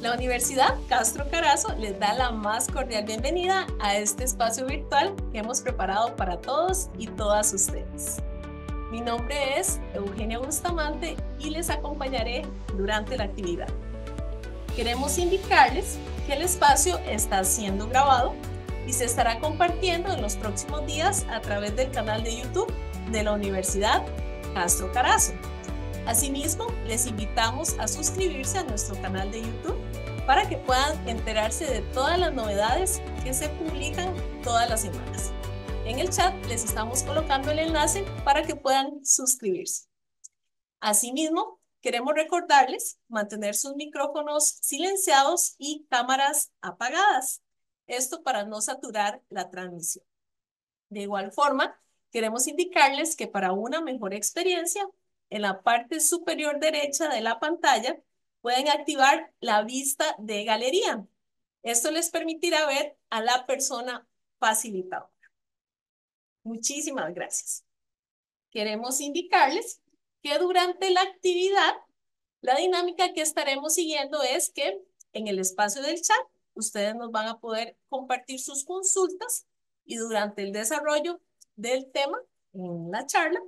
La Universidad Castro Carazo les da la más cordial bienvenida a este espacio virtual que hemos preparado para todos y todas ustedes. Mi nombre es Eugenia Bustamante y les acompañaré durante la actividad. Queremos indicarles que el espacio está siendo grabado y se estará compartiendo en los próximos días a través del canal de YouTube de la Universidad Castro Carazo. Asimismo, les invitamos a suscribirse a nuestro canal de YouTube para que puedan enterarse de todas las novedades que se publican todas las semanas. En el chat les estamos colocando el enlace para que puedan suscribirse. Asimismo, queremos recordarles mantener sus micrófonos silenciados y cámaras apagadas. Esto para no saturar la transmisión. De igual forma, queremos indicarles que para una mejor experiencia en la parte superior derecha de la pantalla, pueden activar la vista de galería. Esto les permitirá ver a la persona facilitadora. Muchísimas gracias. Queremos indicarles que durante la actividad, la dinámica que estaremos siguiendo es que en el espacio del chat, ustedes nos van a poder compartir sus consultas y durante el desarrollo del tema en la charla,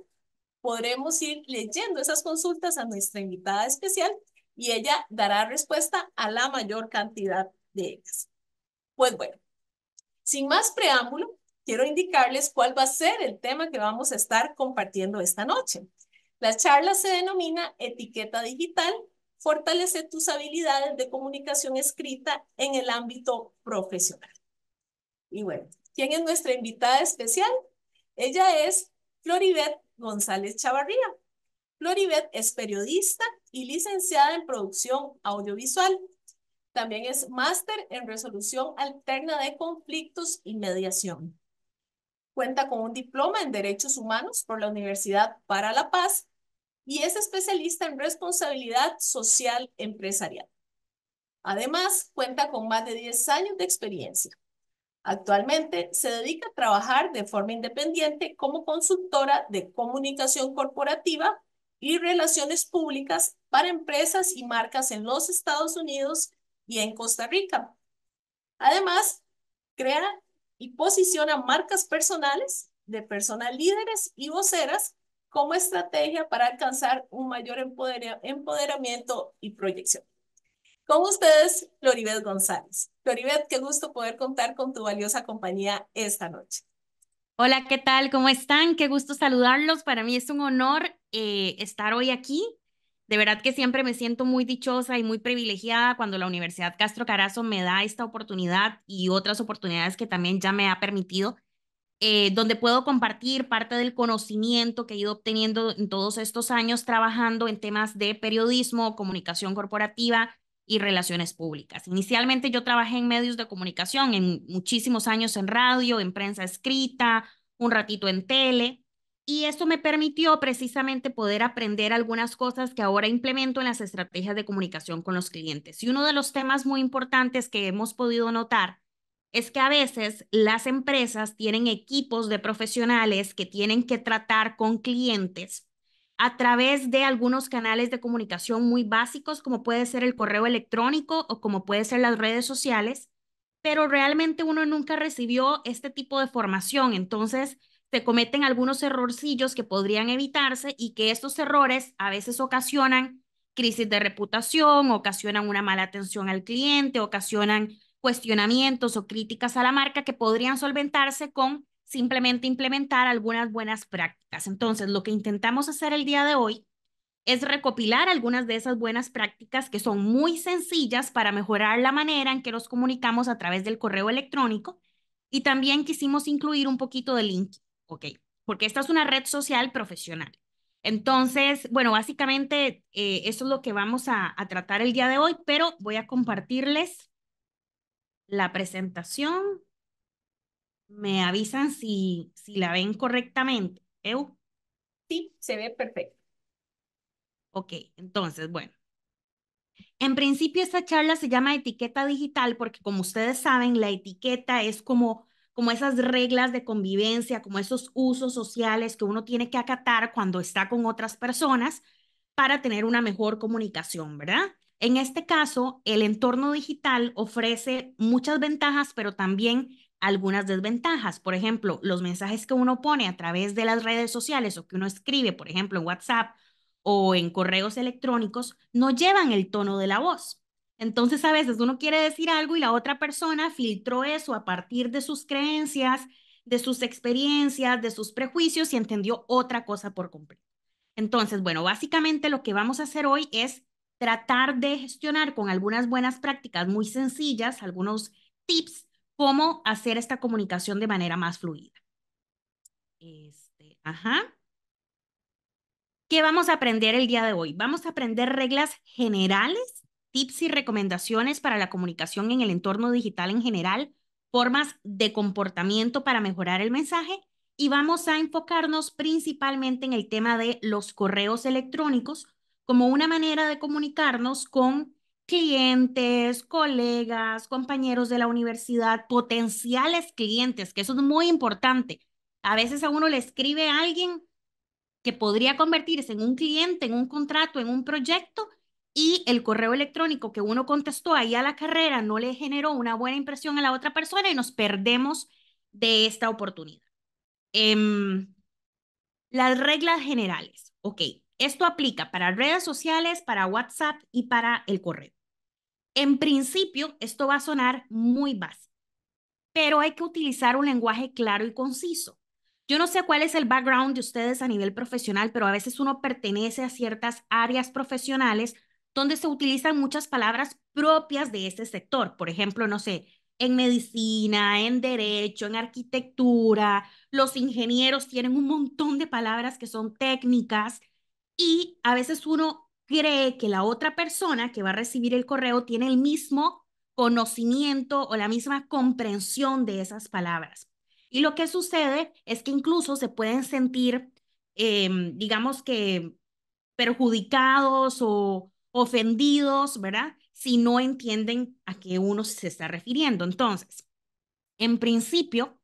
podremos ir leyendo esas consultas a nuestra invitada especial y ella dará respuesta a la mayor cantidad de ellas. Pues bueno, sin más preámbulo, quiero indicarles cuál va a ser el tema que vamos a estar compartiendo esta noche. La charla se denomina Etiqueta Digital, fortalece tus habilidades de comunicación escrita en el ámbito profesional. Y bueno, ¿quién es nuestra invitada especial? Ella es Floribeth. González Chavarría. Floribet es periodista y licenciada en producción audiovisual. También es máster en resolución alterna de conflictos y mediación. Cuenta con un diploma en Derechos Humanos por la Universidad para la Paz y es especialista en responsabilidad social empresarial. Además, cuenta con más de 10 años de experiencia Actualmente se dedica a trabajar de forma independiente como consultora de comunicación corporativa y relaciones públicas para empresas y marcas en los Estados Unidos y en Costa Rica. Además, crea y posiciona marcas personales de personas líderes y voceras como estrategia para alcanzar un mayor empoderamiento y proyección. Con ustedes, Floribet González. Floribet, qué gusto poder contar con tu valiosa compañía esta noche. Hola, ¿qué tal? ¿Cómo están? Qué gusto saludarlos. Para mí es un honor eh, estar hoy aquí. De verdad que siempre me siento muy dichosa y muy privilegiada cuando la Universidad Castro Carazo me da esta oportunidad y otras oportunidades que también ya me ha permitido, eh, donde puedo compartir parte del conocimiento que he ido obteniendo en todos estos años trabajando en temas de periodismo, comunicación corporativa, y relaciones públicas. Inicialmente yo trabajé en medios de comunicación, en muchísimos años en radio, en prensa escrita, un ratito en tele, y eso me permitió precisamente poder aprender algunas cosas que ahora implemento en las estrategias de comunicación con los clientes. Y uno de los temas muy importantes que hemos podido notar es que a veces las empresas tienen equipos de profesionales que tienen que tratar con clientes a través de algunos canales de comunicación muy básicos, como puede ser el correo electrónico o como puede ser las redes sociales, pero realmente uno nunca recibió este tipo de formación. Entonces, se cometen algunos errorcillos que podrían evitarse y que estos errores a veces ocasionan crisis de reputación, ocasionan una mala atención al cliente, ocasionan cuestionamientos o críticas a la marca que podrían solventarse con simplemente implementar algunas buenas prácticas. Entonces, lo que intentamos hacer el día de hoy es recopilar algunas de esas buenas prácticas que son muy sencillas para mejorar la manera en que nos comunicamos a través del correo electrónico y también quisimos incluir un poquito de link, ¿ok? Porque esta es una red social profesional. Entonces, bueno, básicamente eh, eso es lo que vamos a, a tratar el día de hoy, pero voy a compartirles la presentación me avisan si, si la ven correctamente. ¿Eu? ¿eh? Sí, se ve perfecto. Ok, entonces, bueno. En principio esta charla se llama etiqueta digital porque como ustedes saben, la etiqueta es como, como esas reglas de convivencia, como esos usos sociales que uno tiene que acatar cuando está con otras personas para tener una mejor comunicación, ¿verdad? En este caso, el entorno digital ofrece muchas ventajas, pero también algunas desventajas. Por ejemplo, los mensajes que uno pone a través de las redes sociales o que uno escribe, por ejemplo, en WhatsApp o en correos electrónicos, no llevan el tono de la voz. Entonces, a veces uno quiere decir algo y la otra persona filtró eso a partir de sus creencias, de sus experiencias, de sus prejuicios y entendió otra cosa por completo. Entonces, bueno, básicamente lo que vamos a hacer hoy es tratar de gestionar con algunas buenas prácticas muy sencillas, algunos tips cómo hacer esta comunicación de manera más fluida. Este, ajá. ¿Qué vamos a aprender el día de hoy? Vamos a aprender reglas generales, tips y recomendaciones para la comunicación en el entorno digital en general, formas de comportamiento para mejorar el mensaje y vamos a enfocarnos principalmente en el tema de los correos electrónicos como una manera de comunicarnos con clientes, colegas, compañeros de la universidad, potenciales clientes, que eso es muy importante. A veces a uno le escribe a alguien que podría convertirse en un cliente, en un contrato, en un proyecto, y el correo electrónico que uno contestó ahí a la carrera no le generó una buena impresión a la otra persona y nos perdemos de esta oportunidad. Em, las reglas generales. Ok, esto aplica para redes sociales, para WhatsApp y para el correo. En principio, esto va a sonar muy básico, pero hay que utilizar un lenguaje claro y conciso. Yo no sé cuál es el background de ustedes a nivel profesional, pero a veces uno pertenece a ciertas áreas profesionales donde se utilizan muchas palabras propias de ese sector. Por ejemplo, no sé, en medicina, en derecho, en arquitectura, los ingenieros tienen un montón de palabras que son técnicas y a veces uno cree que la otra persona que va a recibir el correo tiene el mismo conocimiento o la misma comprensión de esas palabras. Y lo que sucede es que incluso se pueden sentir, em, digamos que, perjudicados o ofendidos, ¿verdad? Si no entienden a qué uno se está refiriendo. Entonces, en principio,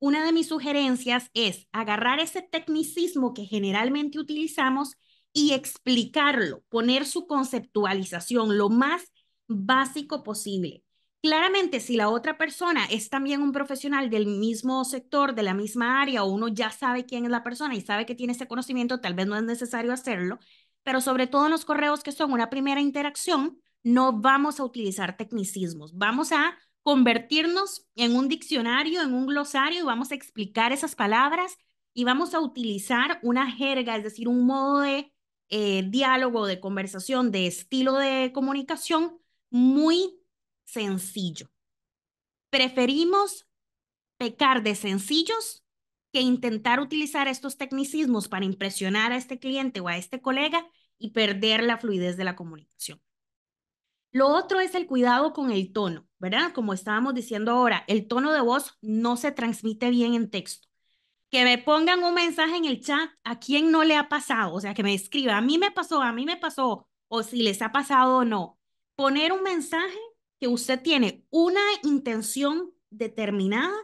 una de mis sugerencias es agarrar ese tecnicismo que generalmente utilizamos y explicarlo, poner su conceptualización lo más básico posible. Claramente, si la otra persona es también un profesional del mismo sector, de la misma área, o uno ya sabe quién es la persona y sabe que tiene ese conocimiento, tal vez no es necesario hacerlo, pero sobre todo en los correos que son una primera interacción, no vamos a utilizar tecnicismos, vamos a convertirnos en un diccionario, en un glosario, y vamos a explicar esas palabras y vamos a utilizar una jerga, es decir, un modo de eh, diálogo, de conversación, de estilo de comunicación muy sencillo. Preferimos pecar de sencillos que intentar utilizar estos tecnicismos para impresionar a este cliente o a este colega y perder la fluidez de la comunicación. Lo otro es el cuidado con el tono, ¿verdad? Como estábamos diciendo ahora, el tono de voz no se transmite bien en texto que me pongan un mensaje en el chat a quien no le ha pasado, o sea, que me escriba, a mí me pasó, a mí me pasó, o si les ha pasado o no. Poner un mensaje que usted tiene una intención determinada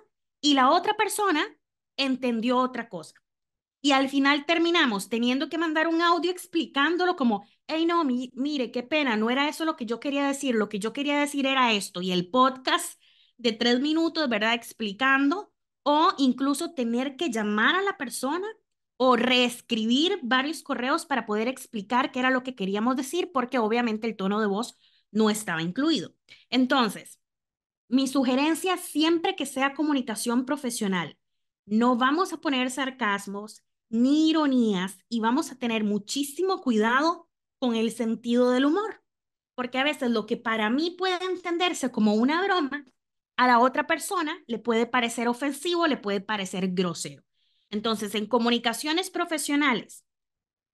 y la otra persona entendió otra cosa. Y al final terminamos teniendo que mandar un audio explicándolo como, hey, no, mire, qué pena, no era eso lo que yo quería decir, lo que yo quería decir era esto. Y el podcast de tres minutos, ¿verdad? Explicando o incluso tener que llamar a la persona o reescribir varios correos para poder explicar qué era lo que queríamos decir, porque obviamente el tono de voz no estaba incluido. Entonces, mi sugerencia siempre que sea comunicación profesional, no vamos a poner sarcasmos ni ironías y vamos a tener muchísimo cuidado con el sentido del humor, porque a veces lo que para mí puede entenderse como una broma, a la otra persona le puede parecer ofensivo, le puede parecer grosero. Entonces, en comunicaciones profesionales,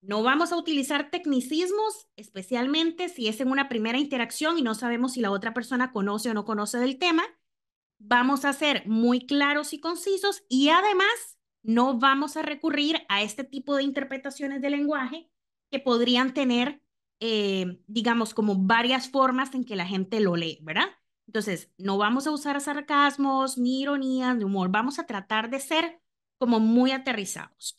no vamos a utilizar tecnicismos, especialmente si es en una primera interacción y no sabemos si la otra persona conoce o no conoce del tema. Vamos a ser muy claros y concisos y además no vamos a recurrir a este tipo de interpretaciones de lenguaje que podrían tener, eh, digamos, como varias formas en que la gente lo lee, ¿verdad? Entonces, no vamos a usar sarcasmos, ni ironías, ni humor. Vamos a tratar de ser como muy aterrizados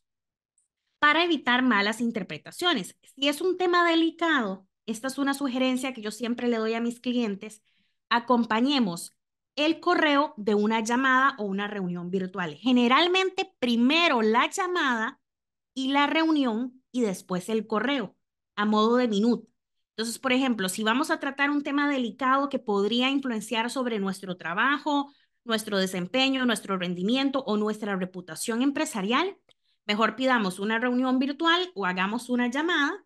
para evitar malas interpretaciones. Si es un tema delicado, esta es una sugerencia que yo siempre le doy a mis clientes, acompañemos el correo de una llamada o una reunión virtual. Generalmente primero la llamada y la reunión y después el correo a modo de minuto. Entonces, por ejemplo, si vamos a tratar un tema delicado que podría influenciar sobre nuestro trabajo, nuestro desempeño, nuestro rendimiento o nuestra reputación empresarial, mejor pidamos una reunión virtual o hagamos una llamada,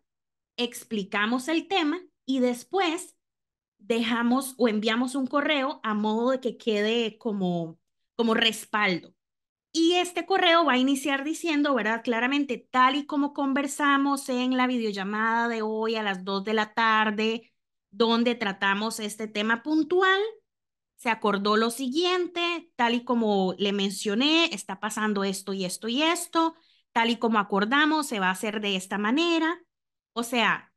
explicamos el tema y después dejamos o enviamos un correo a modo de que quede como, como respaldo. Y este correo va a iniciar diciendo, ¿verdad? Claramente, tal y como conversamos en la videollamada de hoy a las 2 de la tarde, donde tratamos este tema puntual, se acordó lo siguiente, tal y como le mencioné, está pasando esto y esto y esto, tal y como acordamos, se va a hacer de esta manera. O sea,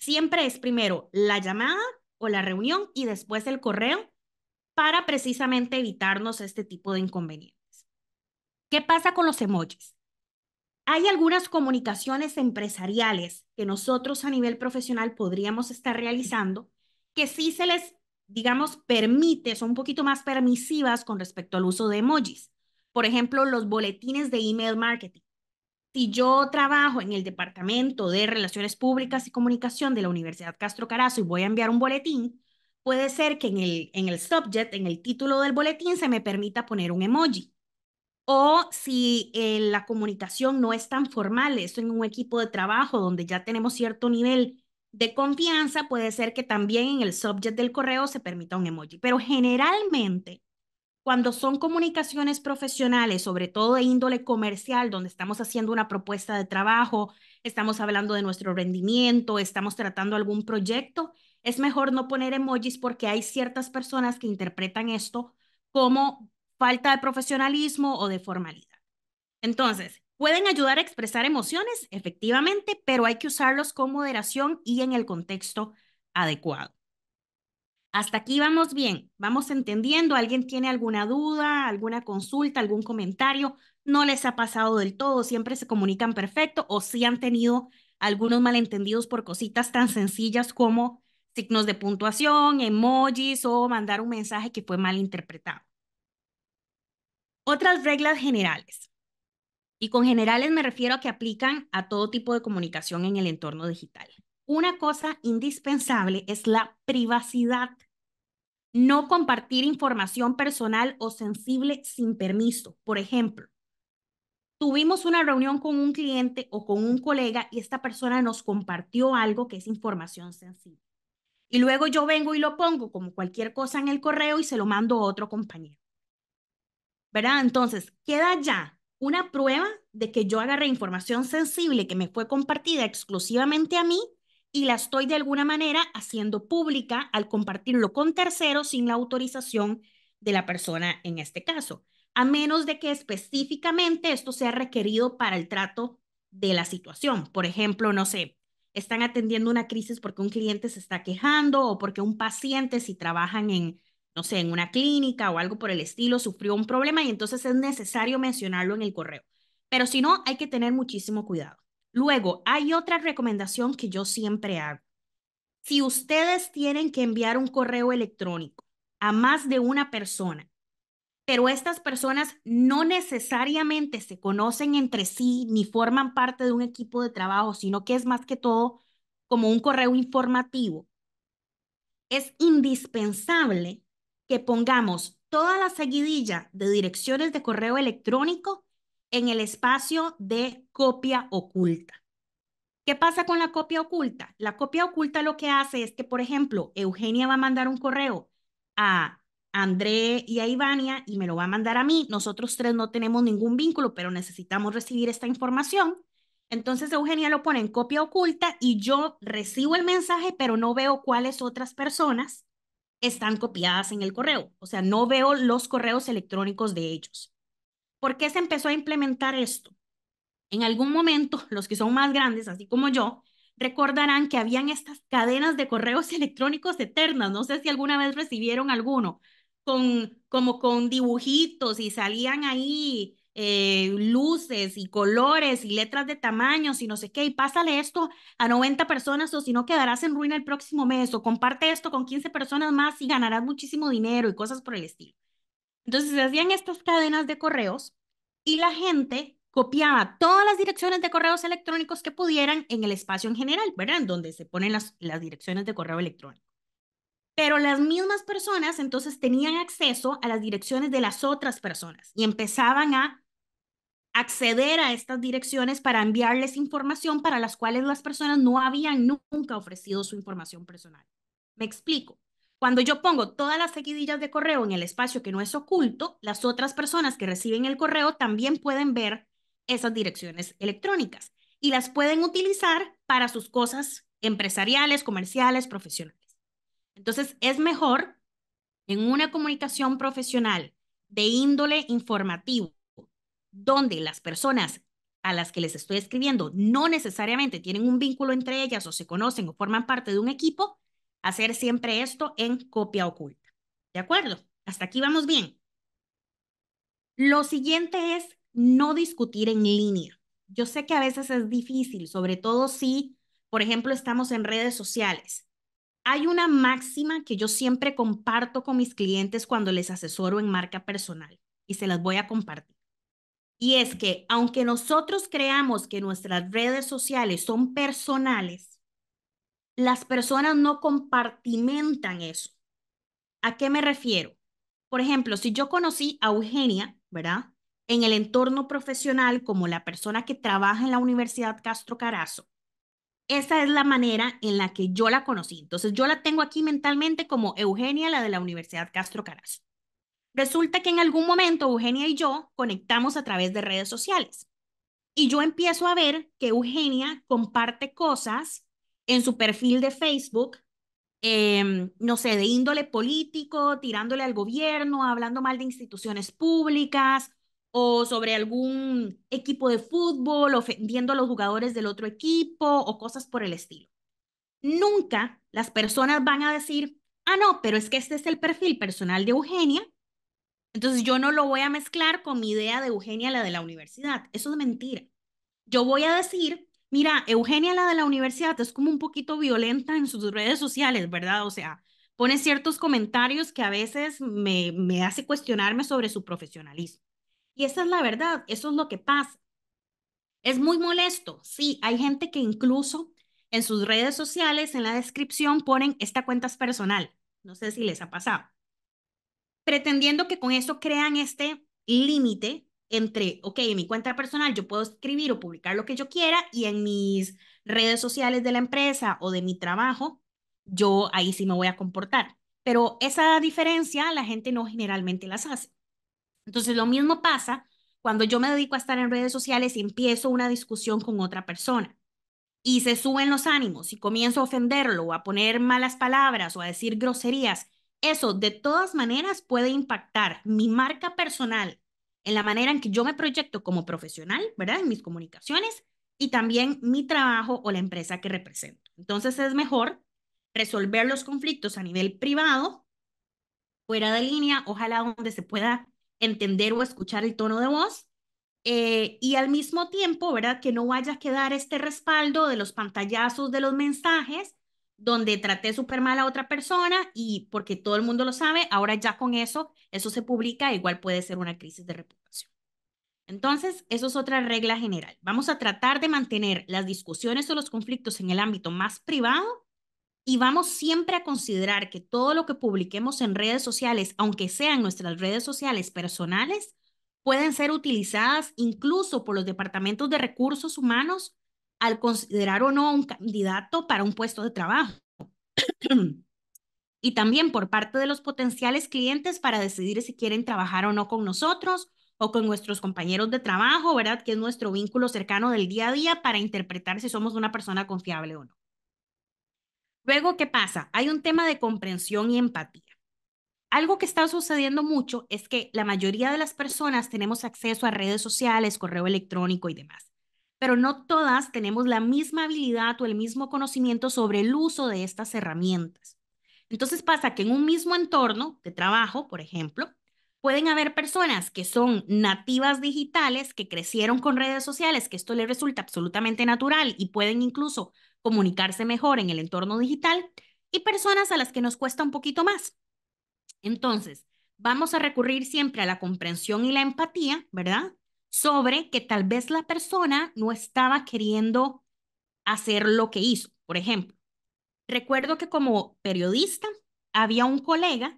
siempre es primero la llamada o la reunión y después el correo para precisamente evitarnos este tipo de inconvenientes. ¿Qué pasa con los emojis? Hay algunas comunicaciones empresariales que nosotros a nivel profesional podríamos estar realizando que sí se les, digamos, permite, son un poquito más permisivas con respecto al uso de emojis. Por ejemplo, los boletines de email marketing. Si yo trabajo en el Departamento de Relaciones Públicas y Comunicación de la Universidad Castro Carazo y voy a enviar un boletín, puede ser que en el, en el subject, en el título del boletín, se me permita poner un emoji o si eh, la comunicación no es tan formal, esto en un equipo de trabajo donde ya tenemos cierto nivel de confianza, puede ser que también en el subject del correo se permita un emoji. Pero generalmente, cuando son comunicaciones profesionales, sobre todo de índole comercial, donde estamos haciendo una propuesta de trabajo, estamos hablando de nuestro rendimiento, estamos tratando algún proyecto, es mejor no poner emojis porque hay ciertas personas que interpretan esto como falta de profesionalismo o de formalidad. Entonces, pueden ayudar a expresar emociones, efectivamente, pero hay que usarlos con moderación y en el contexto adecuado. Hasta aquí vamos bien, vamos entendiendo, alguien tiene alguna duda, alguna consulta, algún comentario, no les ha pasado del todo, siempre se comunican perfecto o si han tenido algunos malentendidos por cositas tan sencillas como signos de puntuación, emojis o mandar un mensaje que fue mal interpretado. Otras reglas generales. Y con generales me refiero a que aplican a todo tipo de comunicación en el entorno digital. Una cosa indispensable es la privacidad. No compartir información personal o sensible sin permiso. Por ejemplo, tuvimos una reunión con un cliente o con un colega y esta persona nos compartió algo que es información sensible. Y luego yo vengo y lo pongo como cualquier cosa en el correo y se lo mando a otro compañero. ¿verdad? Entonces, queda ya una prueba de que yo agarré información sensible que me fue compartida exclusivamente a mí y la estoy de alguna manera haciendo pública al compartirlo con terceros sin la autorización de la persona en este caso, a menos de que específicamente esto sea requerido para el trato de la situación. Por ejemplo, no sé, están atendiendo una crisis porque un cliente se está quejando o porque un paciente, si trabajan en no sé, en una clínica o algo por el estilo, sufrió un problema y entonces es necesario mencionarlo en el correo. Pero si no, hay que tener muchísimo cuidado. Luego, hay otra recomendación que yo siempre hago. Si ustedes tienen que enviar un correo electrónico a más de una persona, pero estas personas no necesariamente se conocen entre sí ni forman parte de un equipo de trabajo, sino que es más que todo como un correo informativo, es indispensable que pongamos toda la seguidilla de direcciones de correo electrónico en el espacio de copia oculta. ¿Qué pasa con la copia oculta? La copia oculta lo que hace es que, por ejemplo, Eugenia va a mandar un correo a André y a Ivania y me lo va a mandar a mí. Nosotros tres no tenemos ningún vínculo, pero necesitamos recibir esta información. Entonces Eugenia lo pone en copia oculta y yo recibo el mensaje, pero no veo cuáles otras personas están copiadas en el correo. O sea, no veo los correos electrónicos de ellos. ¿Por qué se empezó a implementar esto? En algún momento, los que son más grandes, así como yo, recordarán que habían estas cadenas de correos electrónicos eternas. No sé si alguna vez recibieron alguno, con, como con dibujitos y salían ahí eh, luces y colores y letras de tamaño y no sé qué, y pásale esto a 90 personas o si no quedarás en ruina el próximo mes o comparte esto con 15 personas más y ganarás muchísimo dinero y cosas por el estilo. Entonces se hacían estas cadenas de correos y la gente copiaba todas las direcciones de correos electrónicos que pudieran en el espacio en general, ¿verdad? En donde se ponen las, las direcciones de correo electrónico. Pero las mismas personas entonces tenían acceso a las direcciones de las otras personas y empezaban a acceder a estas direcciones para enviarles información para las cuales las personas no habían nunca ofrecido su información personal. Me explico. Cuando yo pongo todas las seguidillas de correo en el espacio que no es oculto, las otras personas que reciben el correo también pueden ver esas direcciones electrónicas y las pueden utilizar para sus cosas empresariales, comerciales, profesionales. Entonces, es mejor en una comunicación profesional de índole informativo, donde las personas a las que les estoy escribiendo no necesariamente tienen un vínculo entre ellas o se conocen o forman parte de un equipo, hacer siempre esto en copia oculta. ¿De acuerdo? Hasta aquí vamos bien. Lo siguiente es no discutir en línea. Yo sé que a veces es difícil, sobre todo si, por ejemplo, estamos en redes sociales hay una máxima que yo siempre comparto con mis clientes cuando les asesoro en marca personal y se las voy a compartir. Y es que aunque nosotros creamos que nuestras redes sociales son personales, las personas no compartimentan eso. ¿A qué me refiero? Por ejemplo, si yo conocí a Eugenia, ¿verdad? En el entorno profesional como la persona que trabaja en la Universidad Castro Carazo, esa es la manera en la que yo la conocí. Entonces yo la tengo aquí mentalmente como Eugenia, la de la Universidad Castro Carazo. Resulta que en algún momento Eugenia y yo conectamos a través de redes sociales y yo empiezo a ver que Eugenia comparte cosas en su perfil de Facebook, em, no sé, de índole político, tirándole al gobierno, hablando mal de instituciones públicas, o sobre algún equipo de fútbol, ofendiendo a los jugadores del otro equipo o cosas por el estilo. Nunca las personas van a decir, ah, no, pero es que este es el perfil personal de Eugenia, entonces yo no lo voy a mezclar con mi idea de Eugenia, la de la universidad. Eso es mentira. Yo voy a decir, mira, Eugenia, la de la universidad, es como un poquito violenta en sus redes sociales, ¿verdad? O sea, pone ciertos comentarios que a veces me, me hace cuestionarme sobre su profesionalismo. Y esa es la verdad, eso es lo que pasa. Es muy molesto, sí, hay gente que incluso en sus redes sociales, en la descripción, ponen esta cuenta es personal. No sé si les ha pasado. Pretendiendo que con eso crean este límite entre, ok, en mi cuenta personal yo puedo escribir o publicar lo que yo quiera y en mis redes sociales de la empresa o de mi trabajo, yo ahí sí me voy a comportar. Pero esa diferencia la gente no generalmente las hace. Entonces, lo mismo pasa cuando yo me dedico a estar en redes sociales y empiezo una discusión con otra persona y se suben los ánimos y comienzo a ofenderlo o a poner malas palabras o a decir groserías, eso de todas maneras puede impactar mi marca personal en la manera en que yo me proyecto como profesional, ¿verdad? En mis comunicaciones y también mi trabajo o la empresa que represento. Entonces es mejor resolver los conflictos a nivel privado, fuera de línea, ojalá donde se pueda entender o escuchar el tono de voz. Eh, y al mismo tiempo, ¿verdad? Que no vaya a quedar este respaldo de los pantallazos de los mensajes donde traté súper mal a otra persona y porque todo el mundo lo sabe, ahora ya con eso, eso se publica, igual puede ser una crisis de reputación. Entonces, eso es otra regla general. Vamos a tratar de mantener las discusiones o los conflictos en el ámbito más privado y vamos siempre a considerar que todo lo que publiquemos en redes sociales, aunque sean nuestras redes sociales personales, pueden ser utilizadas incluso por los departamentos de recursos humanos al considerar o no un candidato para un puesto de trabajo. y también por parte de los potenciales clientes para decidir si quieren trabajar o no con nosotros o con nuestros compañeros de trabajo, ¿verdad? Que es nuestro vínculo cercano del día a día para interpretar si somos una persona confiable o no. Luego, ¿qué pasa? Hay un tema de comprensión y empatía. Algo que está sucediendo mucho es que la mayoría de las personas tenemos acceso a redes sociales, correo electrónico y demás, pero no todas tenemos la misma habilidad o el mismo conocimiento sobre el uso de estas herramientas. Entonces pasa que en un mismo entorno de trabajo, por ejemplo, pueden haber personas que son nativas digitales, que crecieron con redes sociales, que esto les resulta absolutamente natural y pueden incluso comunicarse mejor en el entorno digital y personas a las que nos cuesta un poquito más. Entonces, vamos a recurrir siempre a la comprensión y la empatía, ¿verdad? Sobre que tal vez la persona no estaba queriendo hacer lo que hizo. Por ejemplo, recuerdo que como periodista había un colega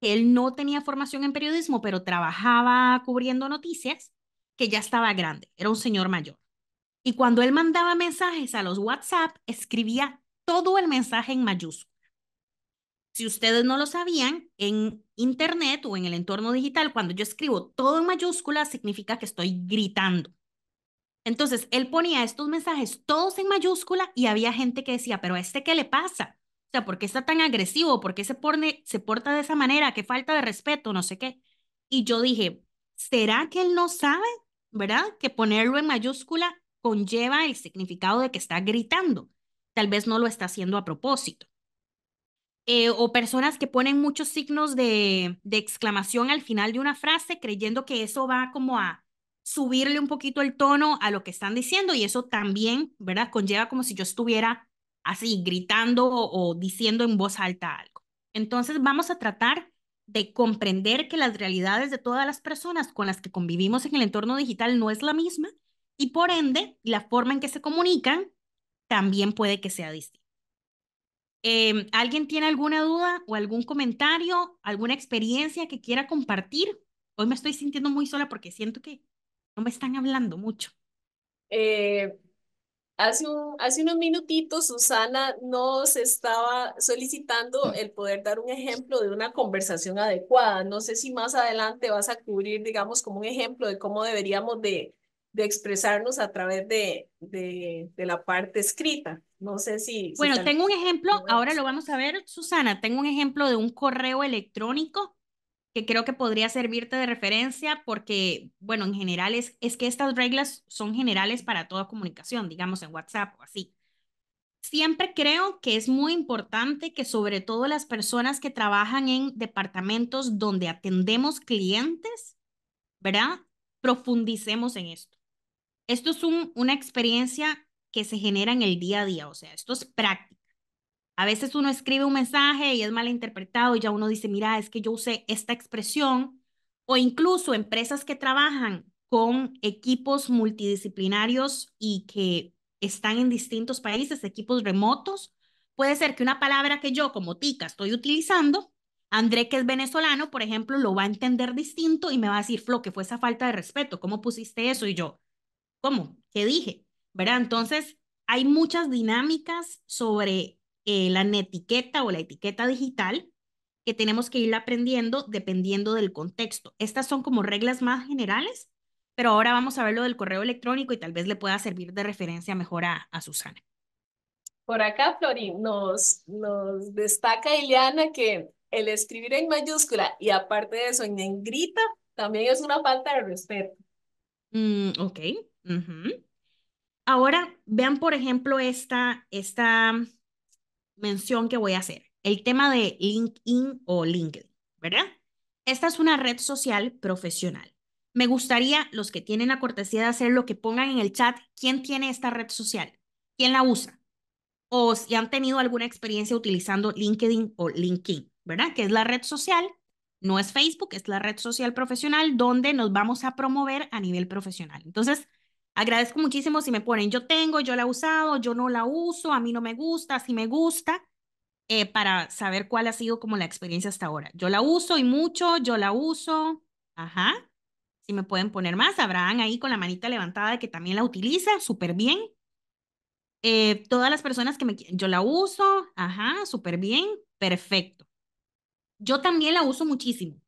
él no tenía formación en periodismo, pero trabajaba cubriendo noticias, que ya estaba grande, era un señor mayor. Y cuando él mandaba mensajes a los WhatsApp, escribía todo el mensaje en mayúscula. Si ustedes no lo sabían, en Internet o en el entorno digital, cuando yo escribo todo en mayúscula, significa que estoy gritando. Entonces, él ponía estos mensajes todos en mayúscula y había gente que decía, pero ¿a este qué le pasa? O sea, ¿por qué está tan agresivo? ¿Por qué se, pone, se porta de esa manera? ¿Qué falta de respeto? No sé qué. Y yo dije, ¿será que él no sabe, verdad? Que ponerlo en mayúscula conlleva el significado de que está gritando. Tal vez no lo está haciendo a propósito. Eh, o personas que ponen muchos signos de, exclamación al final de una frase creyendo que eso va como a subirle un poquito el tono a lo que están diciendo y eso también, ¿verdad? Conlleva como si yo estuviera así gritando o diciendo en voz alta algo. Entonces vamos a tratar de comprender que las realidades de todas las personas con las que convivimos en el entorno digital no es la misma y por ende la forma en que se comunican también puede que sea distinta. Em, ¿Alguien tiene alguna duda o algún comentario, alguna experiencia que quiera compartir? Hoy me estoy sintiendo muy sola porque siento que no me están hablando mucho. Eh, hace, un, hace unos minutitos Susana nos estaba solicitando el poder dar un ejemplo de una conversación adecuada. No sé si más adelante vas a cubrir, digamos, como un ejemplo de cómo deberíamos de, de expresarnos a través de, de, la parte escrita. No sé si... bueno, tengo un ejemplo, ahora lo vamos a ver, Susana, tengo un ejemplo de un correo electrónico que creo que podría servirte de referencia porque, bueno, en general es, es que estas reglas son generales para toda comunicación, digamos en WhatsApp o así. Siempre creo que es muy importante que sobre todo las personas que trabajan en departamentos donde atendemos clientes, ¿verdad? Profundicemos en esto esto es un, una experiencia que se genera en el día a día, o sea, esto es práctica. A veces uno escribe un mensaje y es mal interpretado y ya uno dice, mira, es que yo usé esta expresión, o incluso empresas que trabajan con equipos multidisciplinarios y que están en distintos países, equipos remotos, puede ser que una palabra que yo como tica estoy utilizando, André que es venezolano, por ejemplo, lo va a entender distinto y me va a decir, Flo, que fue esa falta de respeto, ¿cómo pusiste eso? Y yo, ¿Cómo? ¿Qué dije? ¿Verdad? Entonces, hay muchas dinámicas sobre eh, la netiqueta o la etiqueta digital que tenemos que ir aprendiendo dependiendo del contexto. Estas son como reglas más generales, pero ahora vamos a ver lo del correo electrónico y tal vez le pueda servir de referencia mejor a, Susana. Por acá, Flori nos, nos destaca Ileana que el escribir en mayúscula y aparte de eso en negrita también es una falta de respeto. Mm, ok. Ahora vean, por ejemplo, esta, esta mención que voy a hacer, el tema de LinkedIn o LinkedIn, ¿verdad? Esta es una red social profesional. Me gustaría, los que tienen la cortesía de hacer lo que pongan en el chat quién tiene esta red social, quién la usa, o si han tenido alguna experiencia utilizando LinkedIn o LinkedIn, ¿verdad? Que es la red social, no es Facebook, es la red social profesional donde nos vamos a promover a nivel profesional. Entonces, Agradezco muchísimo si me ponen, yo tengo, yo la he usado, yo no la uso, a mí no me gusta, si me gusta, eh, para saber cuál ha sido como la experiencia hasta ahora. Yo la uso y mucho, yo la uso. Ajá. Si me pueden poner más, Abraham ahí con la manita levantada que también la utiliza, súper bien. Eh, todas las personas que me... Yo la uso, ajá, súper bien, perfecto. Yo también la uso muchísimo,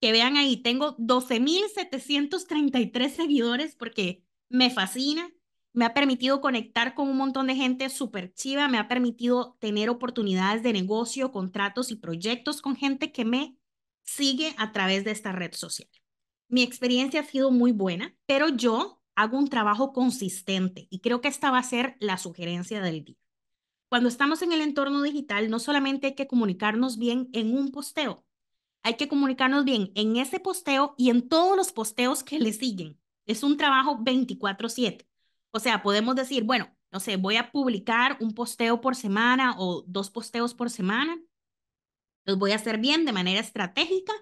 que vean ahí, tengo 12.733 seguidores porque me fascina, me ha permitido conectar con un montón de gente súper chiva, me ha permitido tener oportunidades de negocio, contratos y proyectos con gente que me sigue a través de esta red social. Mi experiencia ha sido muy buena, pero yo hago un trabajo consistente y creo que esta va a ser la sugerencia del día. Cuando estamos en el entorno digital, no solamente hay que comunicarnos bien en un posteo, hay que comunicarnos bien en ese posteo y en todos los posteos que le siguen. Es un trabajo 24/7. O sea, podemos decir, bueno, no sé, voy a publicar un posteo por semana o dos posteos por semana. Los voy a hacer bien de manera estratégica,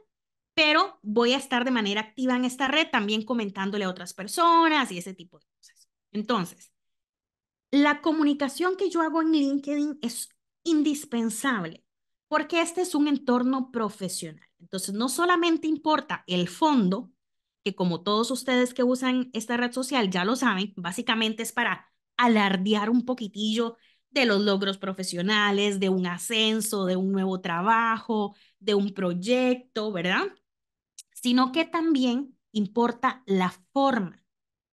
pero voy a estar de manera activa en esta red también comentándole a otras personas y ese tipo de cosas. Entonces, la comunicación que yo hago en LinkedIn es indispensable porque este es un entorno profesional. Entonces, no solamente importa el fondo, que como todos ustedes que usan esta red social ya lo saben, básicamente es para alardear un poquitillo de los logros profesionales, de un ascenso, de un nuevo trabajo, de un proyecto, ¿verdad? Sino que también importa la forma.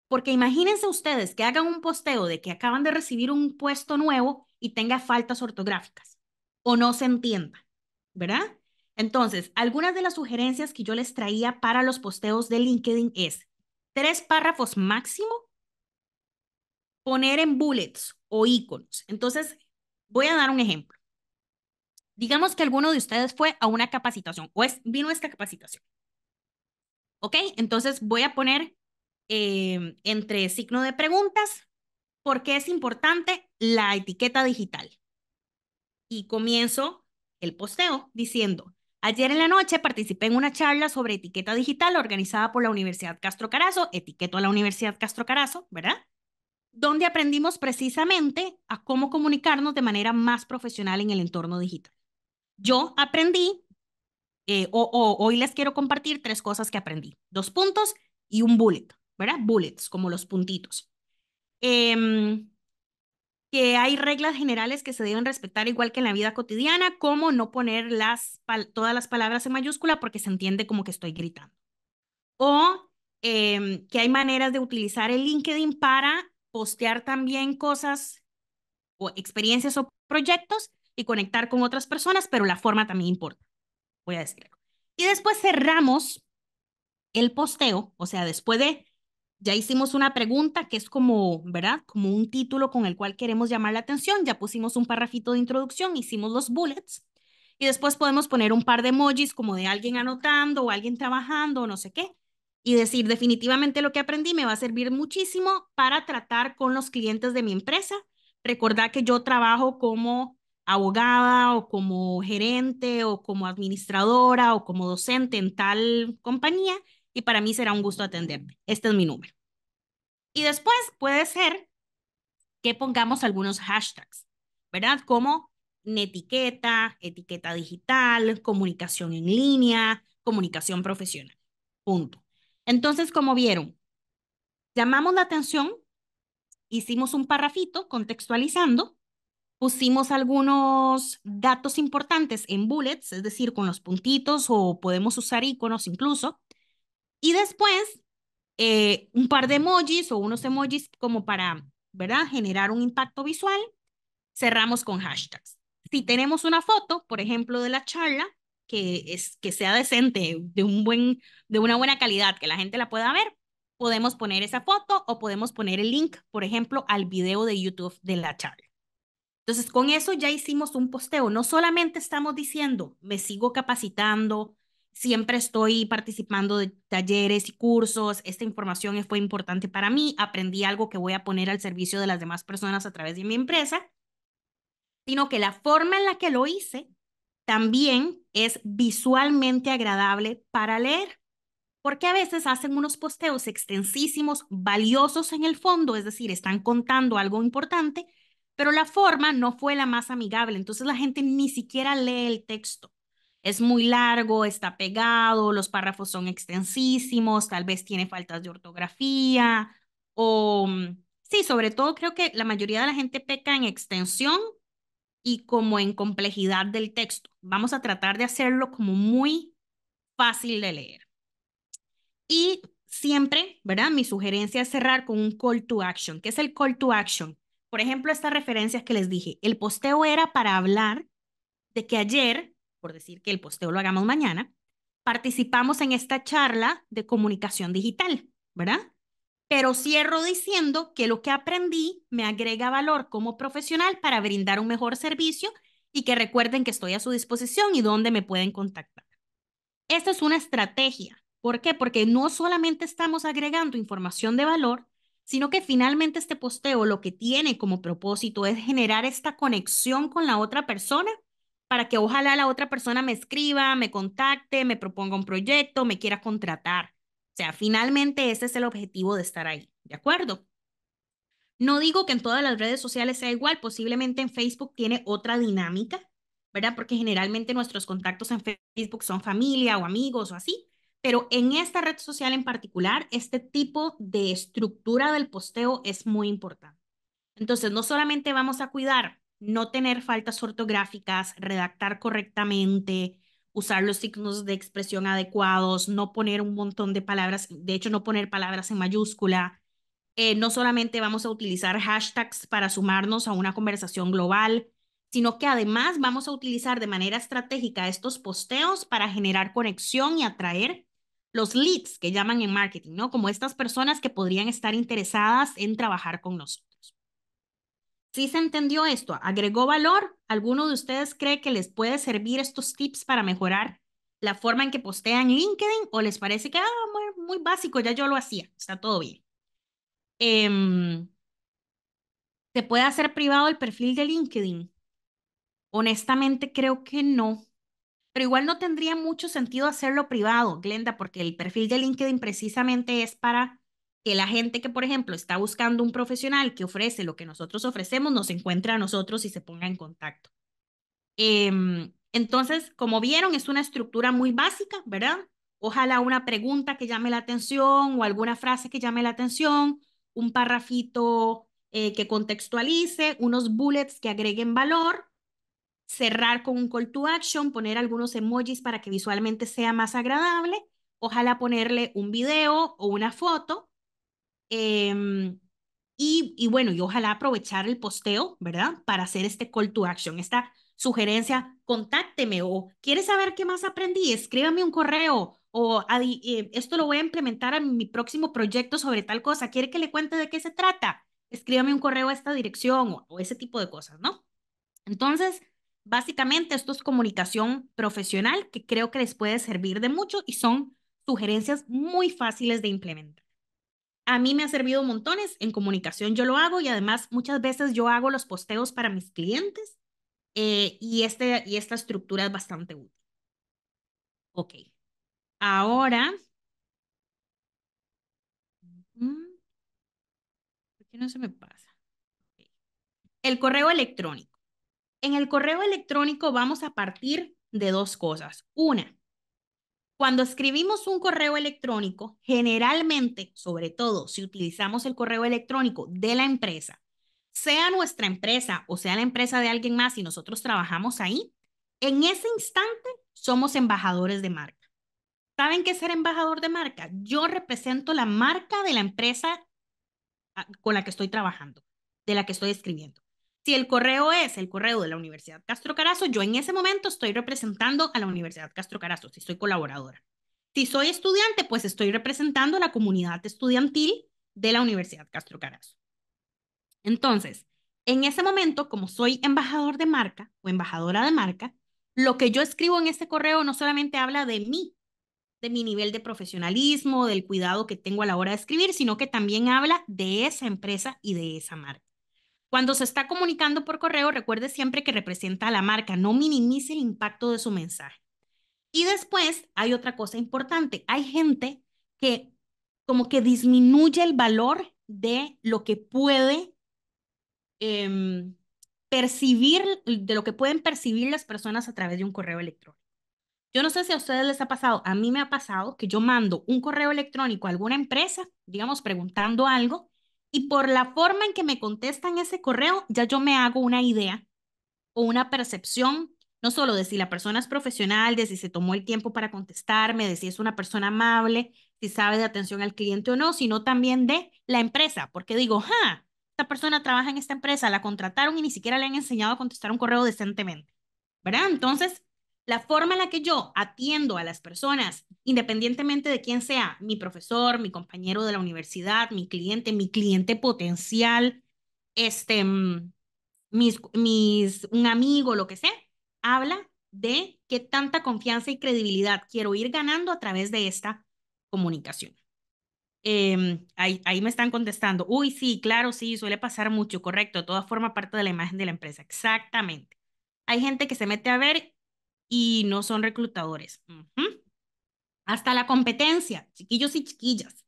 Porque imagínense ustedes que hagan un posteo de que acaban de recibir un puesto nuevo y tenga faltas ortográficas o no se entienda, ¿verdad? Entonces, algunas de las sugerencias que yo les traía para los posteos de LinkedIn es tres párrafos máximo, poner en bullets o iconos. Entonces, voy a dar un ejemplo. Digamos que alguno de ustedes fue a una capacitación o vino a esta capacitación. ¿Ok? Entonces voy a poner eh, entre signo de preguntas, ¿por qué es importante la etiqueta digital? Y comienzo el posteo diciendo, Ayer en la noche participé en una charla sobre etiqueta digital organizada por la Universidad Castro Carazo, etiqueto a la Universidad Castro Carazo, ¿verdad? Donde aprendimos precisamente a cómo comunicarnos de manera más profesional en el entorno digital. Yo aprendí, eh, o, hoy les quiero compartir tres cosas que aprendí. Dos puntos y un bullet, ¿verdad? Bullets, como los puntitos. Em, que hay reglas generales que se deben respetar igual que en la vida cotidiana, como no poner las, todas las palabras en mayúscula porque se entiende como que estoy gritando. O em, que hay maneras de utilizar el LinkedIn para postear también cosas o experiencias o proyectos y conectar con otras personas, pero la forma también importa. Voy a decirlo. Y después cerramos el posteo, o sea, después de ya hicimos una pregunta que es como, ¿verdad? Como un título con el cual queremos llamar la atención, ya pusimos un parrafito de introducción, hicimos los bullets y después podemos poner un par de emojis como de alguien anotando o alguien trabajando o no sé qué y decir definitivamente lo que aprendí me va a servir muchísimo para tratar con los clientes de mi empresa. Recordar que yo trabajo como abogada o como gerente o como administradora o como docente en tal compañía y para mí será un gusto atenderme. Este es mi número. Y después puede ser que pongamos algunos hashtags, ¿verdad? Como netiqueta, etiqueta digital, comunicación en línea, comunicación profesional. Punto. Entonces, como vieron, llamamos la atención, hicimos un parrafito contextualizando, pusimos algunos datos importantes en bullets, es decir, con los puntitos o podemos usar iconos incluso, y después, eh, un par de emojis o unos emojis como para, ¿verdad? Generar un impacto visual. Cerramos con hashtags. Si tenemos una foto, por ejemplo, de la charla, que, es, que sea decente, de, un buen, de una buena calidad, que la gente la pueda ver, podemos poner esa foto o podemos poner el link, por ejemplo, al video de YouTube de la charla. Entonces, con eso ya hicimos un posteo. No solamente estamos diciendo, me sigo capacitando, Siempre estoy participando de talleres y cursos. Esta información fue importante para mí. Aprendí algo que voy a poner al servicio de las demás personas a través de mi empresa. Sino que la forma en la que lo hice también es visualmente agradable para leer. Porque a veces hacen unos posteos extensísimos, valiosos en el fondo, es decir, están contando algo importante, pero la forma no fue la más amigable. Entonces la gente ni siquiera lee el texto es muy largo, está pegado, los párrafos son extensísimos, tal vez tiene faltas de ortografía o mm, sí, sobre todo creo que la mayoría de la gente peca en extensión y como en complejidad del texto. Vamos a tratar de hacerlo como muy fácil de leer. Y siempre, ¿verdad? Mi sugerencia es cerrar con un call to action. ¿Qué es el call to action? Por ejemplo, estas referencias que les dije. El posteo era para hablar de que ayer por decir que el posteo lo hagamos mañana, participamos en esta charla de comunicación digital, ¿verdad? Pero cierro diciendo que lo que aprendí me agrega valor como profesional para brindar un mejor servicio y que recuerden que estoy a su disposición y dónde me pueden contactar. Esta es una estrategia. ¿Por qué? Porque no solamente estamos agregando información de valor, sino que finalmente este posteo lo que tiene como propósito es generar esta conexión con la otra persona para que ojalá la otra persona me escriba, me contacte, me proponga un proyecto, me quiera contratar. O sea, finalmente ese es el objetivo de estar ahí, ¿de acuerdo? No digo que en todas las redes sociales sea igual, posiblemente en Facebook tiene otra dinámica, ¿verdad? Porque generalmente nuestros contactos en Facebook son familia o amigos o así, pero en esta red social en particular, este tipo de estructura del posteo es muy importante. Entonces, no solamente vamos a cuidar no tener faltas ortográficas, redactar correctamente, usar los signos de expresión adecuados, no poner un montón de palabras, de hecho no poner palabras en mayúscula. Eh, no solamente vamos a utilizar hashtags para sumarnos a una conversación global, sino que además vamos a utilizar de manera estratégica estos posteos para generar conexión y atraer los leads que llaman en marketing, ¿no? Como estas personas que podrían estar interesadas en trabajar con nosotros. Si se entendió esto? ¿Agregó valor? ¿Alguno de ustedes cree que les puede servir estos tips para mejorar la forma en que postean LinkedIn? ¿O les parece que, ah, muy, básico, ya yo lo hacía, está todo bien? ¿Se em, puede hacer privado el perfil de LinkedIn? Honestamente creo que no, pero igual no tendría mucho sentido hacerlo privado, Glenda, porque el perfil de LinkedIn precisamente es para que la gente que, por ejemplo, está buscando un profesional que ofrece lo que nosotros ofrecemos, nos encuentra a nosotros y se ponga en contacto. Em, entonces, como vieron, es una estructura muy básica, ¿verdad? Ojalá una pregunta que llame la atención o alguna frase que llame la atención, un parrafito eh, que contextualice, unos bullets que agreguen valor, cerrar con un call to action, poner algunos emojis para que visualmente sea más agradable, ojalá ponerle un video o una foto Em, y, bueno, y ojalá aprovechar el posteo, ¿verdad? Para hacer este call to action, esta sugerencia, contácteme o ¿quieres saber qué más aprendí? Escríbame un correo o eh, esto lo voy a implementar en mi próximo proyecto sobre tal cosa. ¿Quiere que le cuente de qué se trata? Escríbame un correo a esta dirección o ese tipo de cosas, ¿no? Entonces, básicamente esto es comunicación profesional que creo que les puede servir de mucho y son sugerencias muy fáciles de implementar a mí me ha servido montones. En comunicación yo lo hago y además muchas veces yo hago los posteos para mis clientes eh, y, este, y esta estructura es bastante útil. Ok. Ahora. ¿Por qué no se me pasa? El correo electrónico. En el correo electrónico vamos a partir de dos cosas. Una, cuando escribimos un correo electrónico, generalmente, sobre todo si utilizamos el correo electrónico de la empresa, sea nuestra empresa o sea la empresa de alguien más y nosotros trabajamos ahí, en ese instante somos embajadores de marca. ¿Saben qué es ser embajador de marca? Yo represento la marca de la empresa con la que estoy trabajando, de la que estoy escribiendo. Si el correo es el correo de la Universidad Castro Carazo, yo en ese momento estoy representando a la Universidad Castro Carazo, si soy colaboradora. Si soy estudiante, pues estoy representando a la comunidad estudiantil de la Universidad Castro Carazo. Entonces, en ese momento, como soy embajador de marca o embajadora de marca, lo que yo escribo en ese correo no solamente habla de mí, de mi nivel de profesionalismo, del cuidado que tengo a la hora de escribir, sino que también habla de esa empresa y de esa marca. Cuando se está comunicando por correo, recuerde siempre que representa a la marca, no minimice el impacto de su mensaje. Y después hay otra cosa importante, hay gente que como que disminuye el valor de lo que puede em, percibir, de lo que pueden percibir las personas a través de un correo electrónico. Yo no sé si a ustedes les ha pasado, a mí me ha pasado que yo mando un correo electrónico a alguna empresa, digamos, preguntando algo, y por la forma en que me contestan ese correo, ya yo me hago una idea o una percepción, no solo de si la persona es profesional, de si se tomó el tiempo para contestarme, de si es una persona amable, si sabe de atención al cliente o no, sino también de la empresa, porque digo, ja, esta persona trabaja en esta empresa, la contrataron y ni siquiera le han enseñado a contestar un correo decentemente, ¿verdad? Entonces, la forma en la que yo atiendo a las personas, independientemente de quién sea, mi profesor, mi compañero de la universidad, mi cliente, mi cliente potencial, este, mis, mis, un amigo, lo que sea, habla de qué tanta confianza y credibilidad quiero ir ganando a través de esta comunicación. Em, ahí, ahí me están contestando, uy, sí, claro, sí, suele pasar mucho, correcto, toda forma parte de la imagen de la empresa, exactamente. Hay gente que se mete a ver y no son reclutadores. Hasta la competencia, chiquillos y chiquillas.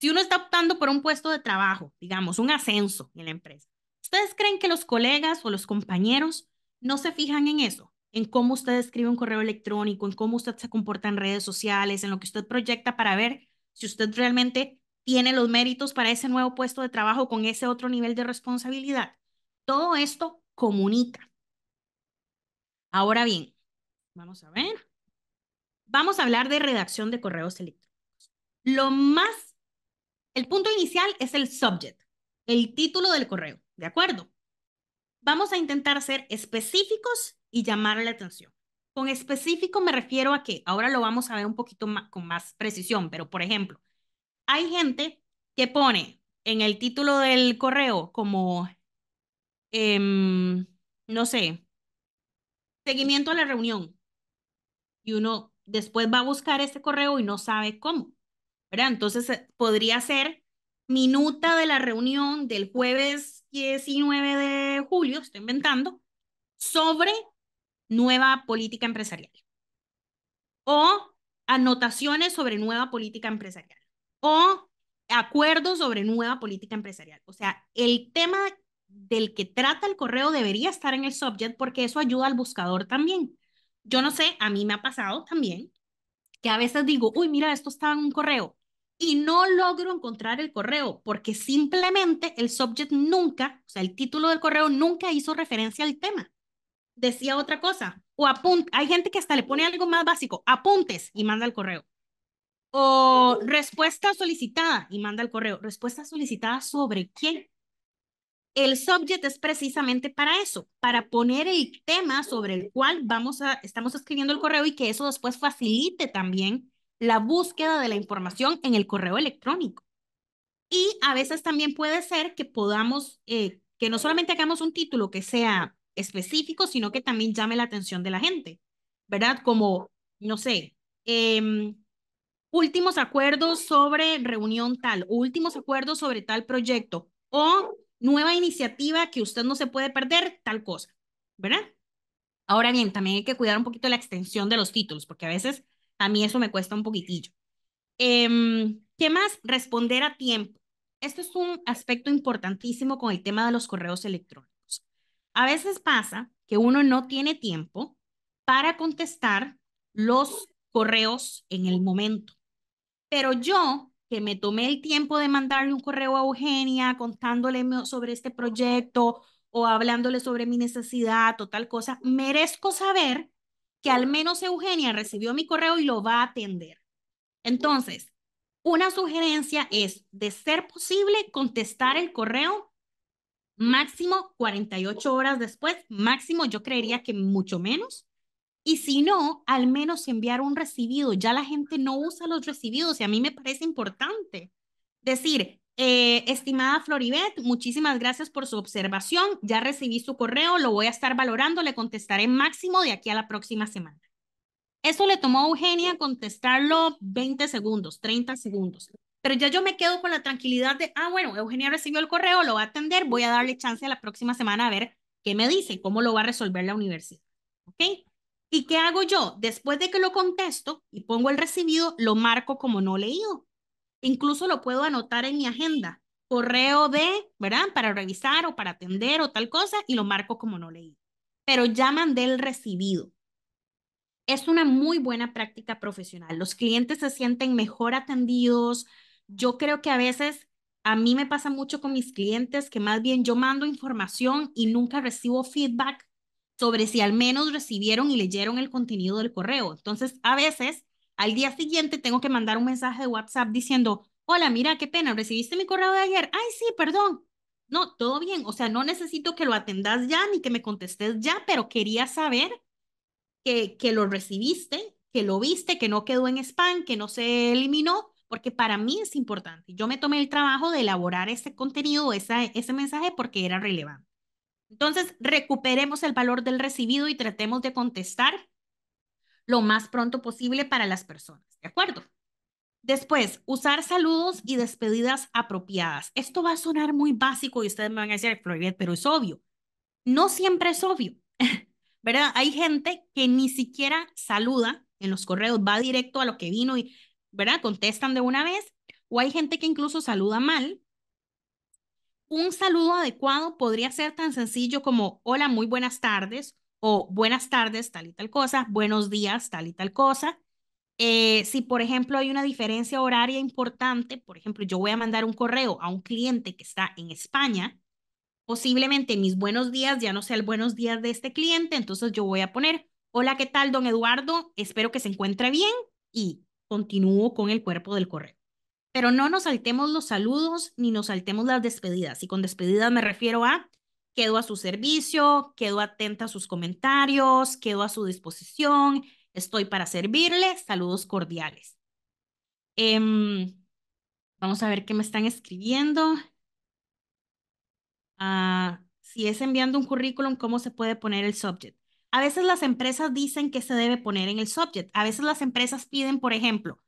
Si uno está optando por un puesto de trabajo, digamos, un ascenso en la empresa, ¿ustedes creen que los colegas o los compañeros no se fijan en eso? En cómo usted escribe un correo electrónico, en cómo usted se comporta en redes sociales, en lo que usted proyecta para ver si usted realmente tiene los méritos para ese nuevo puesto de trabajo con ese otro nivel de responsabilidad. Todo esto comunica. Ahora bien, Vamos a ver. Vamos a hablar de redacción de correos electrónicos. Lo más, el punto inicial es el subject, el título del correo, ¿de acuerdo? Vamos a intentar ser específicos y llamar la atención. Con específico me refiero a que, ahora lo vamos a ver un poquito más, con más precisión, pero por ejemplo, hay gente que pone en el título del correo como, em, no sé, seguimiento a la reunión, y uno después va a buscar este correo y no sabe cómo, ¿verdad? Entonces eh, podría ser minuta de la reunión del jueves 19 de julio, estoy inventando, sobre nueva política empresarial. O anotaciones sobre nueva política empresarial. O acuerdos sobre nueva política empresarial. O sea, el tema del que trata el correo debería estar en el subject porque eso ayuda al buscador también. Yo no sé, a mí me ha pasado también que a veces digo, uy, mira, esto estaba en un correo y no logro encontrar el correo porque simplemente el subject nunca, o sea, el título del correo nunca hizo referencia al tema. Decía otra cosa. O hay gente que hasta le pone algo más básico, apuntes y manda el correo. O respuesta solicitada y manda el correo. Respuesta solicitada sobre quién. El subject es precisamente para eso, para poner el tema sobre el cual vamos a, estamos escribiendo el correo y que eso después facilite también la búsqueda de la información en el correo electrónico. Y a veces también puede ser que podamos, eh, que no solamente hagamos un título que sea específico, sino que también llame la atención de la gente, ¿verdad? Como, no sé, em, últimos acuerdos sobre reunión tal, últimos acuerdos sobre tal proyecto, o nueva iniciativa que usted no se puede perder, tal cosa, ¿verdad? Ahora bien, también hay que cuidar un poquito la extensión de los títulos, porque a veces a mí eso me cuesta un poquitillo. Em, ¿Qué más? Responder a tiempo. Esto es un aspecto importantísimo con el tema de los correos electrónicos. A veces pasa que uno no tiene tiempo para contestar los correos en el momento. Pero yo que me tomé el tiempo de mandarle un correo a Eugenia contándole sobre este proyecto o hablándole sobre mi necesidad o tal cosa, merezco saber que al menos Eugenia recibió mi correo y lo va a atender. Entonces, una sugerencia es, de ser posible, contestar el correo máximo 48 horas después, máximo yo creería que mucho menos, y si no, al menos enviar un recibido. Ya la gente no usa los recibidos y a mí me parece importante decir, eh, estimada Floribet, muchísimas gracias por su observación. Ya recibí su correo, lo voy a estar valorando, le contestaré máximo de aquí a la próxima semana. Eso le tomó a Eugenia contestarlo 20 segundos, 30 segundos. Pero ya yo me quedo con la tranquilidad de, ah, bueno, Eugenia recibió el correo, lo va a atender, voy a darle chance a la próxima semana a ver qué me dice, cómo lo va a resolver la universidad. ¿Ok? ¿Y qué hago yo? Después de que lo contesto y pongo el recibido, lo marco como no leído. Incluso lo puedo anotar en mi agenda, correo de, ¿verdad? Para revisar o para atender o tal cosa y lo marco como no leído. Pero ya mandé el recibido. Es una muy buena práctica profesional. Los clientes se sienten mejor atendidos. Yo creo que a veces a mí me pasa mucho con mis clientes que más bien yo mando información y nunca recibo feedback sobre si al menos recibieron y leyeron el contenido del correo. Entonces, a veces, al día siguiente tengo que mandar un mensaje de WhatsApp diciendo, hola, mira, qué pena, recibiste mi correo de ayer. Ay, sí, perdón. No, todo bien. O sea, no necesito que lo atendas ya ni que me contestes ya, pero quería saber que, que lo recibiste, que lo viste, que no quedó en spam, que no se eliminó, porque para mí es importante. Yo me tomé el trabajo de elaborar ese contenido, esa, ese mensaje, porque era relevante. Entonces, recuperemos el valor del recibido y tratemos de contestar lo más pronto posible para las personas, ¿de acuerdo? Después, usar saludos y despedidas apropiadas. Esto va a sonar muy básico y ustedes me van a decir, Floribet, pero es obvio. No siempre es obvio, ¿verdad? Hay gente que ni siquiera saluda en los correos, va directo a lo que vino y, ¿verdad? Contestan de una vez. O hay gente que incluso saluda mal un saludo adecuado podría ser tan sencillo como hola, muy buenas tardes o buenas tardes, tal y tal cosa, buenos días, tal y tal cosa. Eh, si, por ejemplo, hay una diferencia horaria importante, por ejemplo, yo voy a mandar un correo a un cliente que está en España, posiblemente mis buenos días ya no sea el buenos días de este cliente, entonces yo voy a poner, hola, ¿qué tal, don Eduardo? Espero que se encuentre bien y continúo con el cuerpo del correo. Pero no nos saltemos los saludos ni nos saltemos las despedidas. Y con despedidas me refiero a quedo a su servicio, quedo atenta a sus comentarios, quedo a su disposición, estoy para servirle, saludos cordiales. Em, vamos a ver qué me están escribiendo. Ah, si es enviando un currículum, ¿cómo se puede poner el subject? A veces las empresas dicen que se debe poner en el subject. A veces las empresas piden, por ejemplo,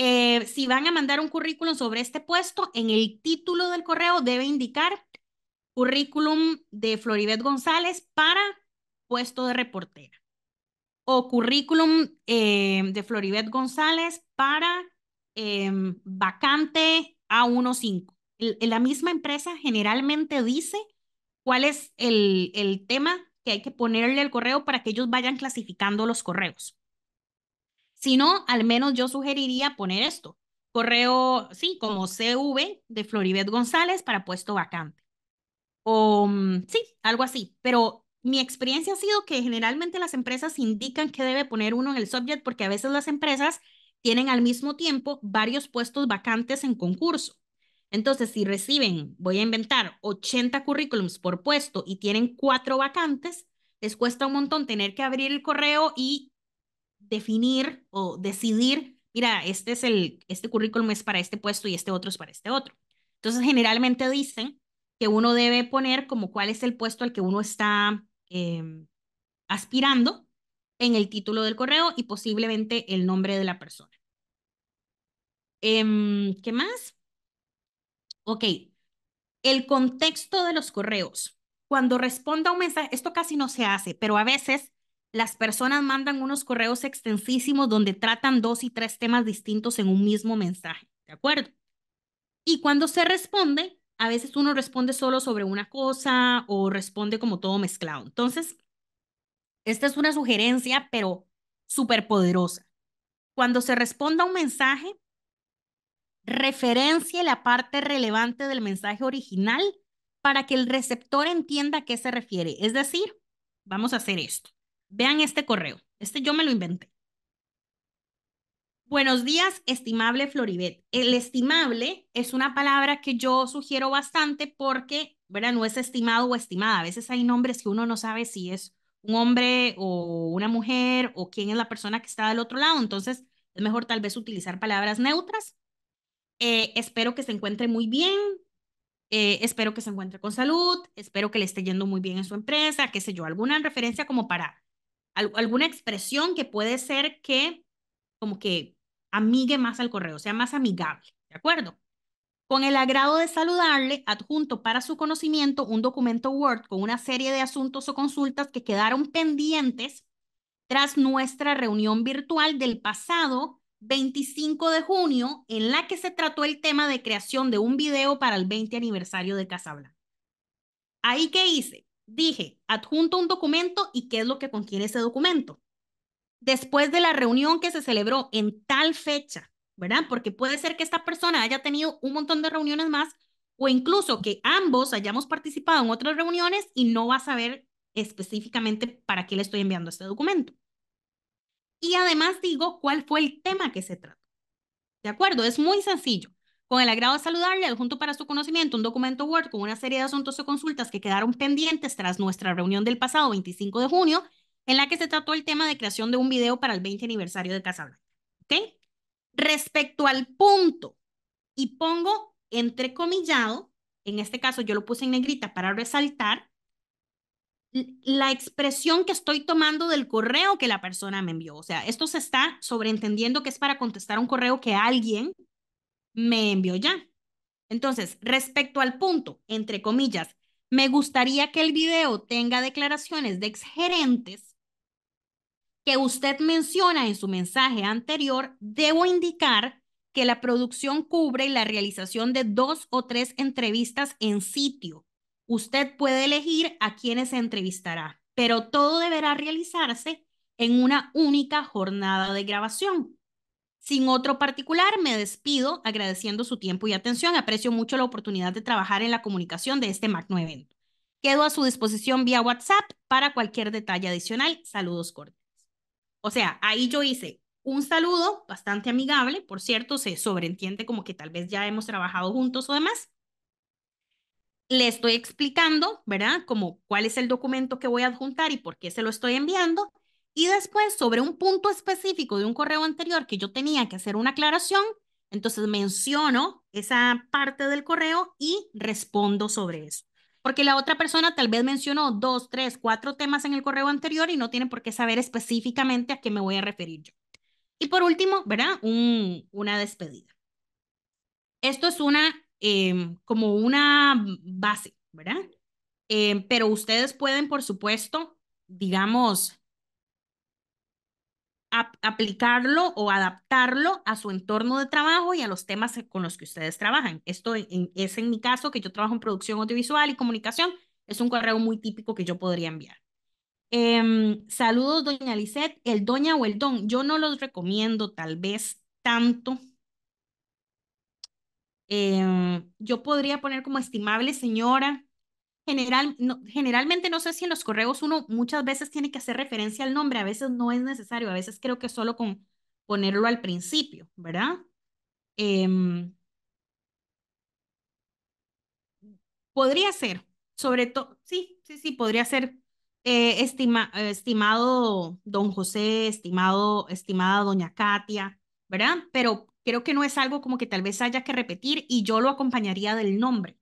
eh, si van a mandar un currículum sobre este puesto, en el título del correo debe indicar currículum de Floribet González para puesto de reportera o currículum eh, de Floribet González para em, vacante A15. la misma empresa generalmente dice cuál es el, el tema que hay que ponerle al correo para que ellos vayan clasificando los correos. Si no, al menos yo sugeriría poner esto, correo, sí, como CV de Floribet González para puesto vacante. O mm, sí, algo así. Pero mi experiencia ha sido que generalmente las empresas indican que debe poner uno en el subject porque a veces las empresas tienen al mismo tiempo varios puestos vacantes en concurso. Entonces, si reciben, voy a inventar 80 currículums por puesto y tienen cuatro vacantes, les cuesta un montón tener que abrir el correo y definir o decidir, mira, este es el, este currículum es para este puesto y este otro es para este otro. Entonces, generalmente dicen que uno debe poner como cuál es el puesto al que uno está em, aspirando en el título del correo y posiblemente el nombre de la persona. Em, ¿Qué más? Ok, el contexto de los correos. Cuando responda un mensaje, esto casi no se hace, pero a veces las personas mandan unos correos extensísimos donde tratan dos y tres temas distintos en un mismo mensaje, ¿de acuerdo? Y cuando se responde, a veces uno responde solo sobre una cosa o responde como todo mezclado. Entonces, esta es una sugerencia, pero súper poderosa. Cuando se responda un mensaje, referencia la parte relevante del mensaje original para que el receptor entienda a qué se refiere. Es decir, vamos a hacer esto. Vean este correo. Este yo me lo inventé. Buenos días, estimable Floribet. El estimable es una palabra que yo sugiero bastante porque, ¿verdad? No es estimado o estimada. A veces hay nombres que uno no sabe si es un hombre o una mujer o quién es la persona que está del otro lado. Entonces, es mejor tal vez utilizar palabras neutras. Eh, espero que se encuentre muy bien. Eh, espero que se encuentre con salud. Espero que le esté yendo muy bien en su empresa, qué sé yo, alguna referencia como para alguna expresión que puede ser que como que amigue más al correo, sea más amigable, ¿de acuerdo? Con el agrado de saludarle, adjunto para su conocimiento un documento Word con una serie de asuntos o consultas que quedaron pendientes tras nuestra reunión virtual del pasado 25 de junio, en la que se trató el tema de creación de un video para el 20 aniversario de Casablanca. Ahí qué hice, Dije, adjunto un documento y qué es lo que contiene ese documento. Después de la reunión que se celebró en tal fecha, ¿verdad? Porque puede ser que esta persona haya tenido un montón de reuniones más o incluso que ambos hayamos participado en otras reuniones y no va a saber específicamente para qué le estoy enviando este documento. Y además digo cuál fue el tema que se trató. ¿De acuerdo? Es muy sencillo. Con el agrado de saludarle, adjunto para su conocimiento un documento Word con una serie de asuntos o consultas que quedaron pendientes tras nuestra reunión del pasado 25 de junio, en la que se trató el tema de creación de un video para el 20 aniversario de Casablanca. ¿Ok? Respecto al punto, y pongo entrecomillado, en este caso yo lo puse en negrita para resaltar la expresión que estoy tomando del correo que la persona me envió. O sea, esto se está sobreentendiendo que es para contestar un correo que alguien me envió ya. Entonces, respecto al punto, entre comillas, me gustaría que el video tenga declaraciones de exgerentes que usted menciona en su mensaje anterior, debo indicar que la producción cubre la realización de dos o tres entrevistas en sitio. Usted puede elegir a quienes entrevistará, pero todo deberá realizarse en una única jornada de grabación. Sin otro particular, me despido agradeciendo su tiempo y atención. Aprecio mucho la oportunidad de trabajar en la comunicación de este magno evento. Quedo a su disposición vía WhatsApp para cualquier detalle adicional. Saludos cordiales. O sea, ahí yo hice un saludo bastante amigable, por cierto, se sobreentiende como que tal vez ya hemos trabajado juntos o demás. Le estoy explicando, ¿verdad? Como cuál es el documento que voy a adjuntar y por qué se lo estoy enviando. Y después, sobre un punto específico de un correo anterior que yo tenía que hacer una aclaración, entonces menciono esa parte del correo y respondo sobre eso. Porque la otra persona tal vez mencionó dos, tres, cuatro temas en el correo anterior y no tiene por qué saber específicamente a qué me voy a referir yo. Y por último, ¿verdad? Un, una despedida. Esto es una, em, como una base, ¿verdad? Em, pero ustedes pueden, por supuesto, digamos, aplicarlo o adaptarlo a su entorno de trabajo y a los temas e-, con los que ustedes trabajan. Esto e-, es en mi caso, que yo trabajo en producción audiovisual y comunicación, es un correo muy típico que yo podría enviar. Em, saludos, doña Lisette, el doña o el don, yo no los recomiendo tal vez tanto. Em, yo podría poner como estimable señora, general, generalmente no sé si en los correos uno muchas veces tiene que hacer referencia al nombre, a veces no es necesario, a veces creo que solo con ponerlo al principio, ¿verdad? Em, podría ser, sobre todo, sí, sí, sí, podría ser eh, estimado don José, estimado, estimada doña Katia, ¿verdad? Pero creo que no es algo como que tal vez haya que repetir y yo lo acompañaría del nombre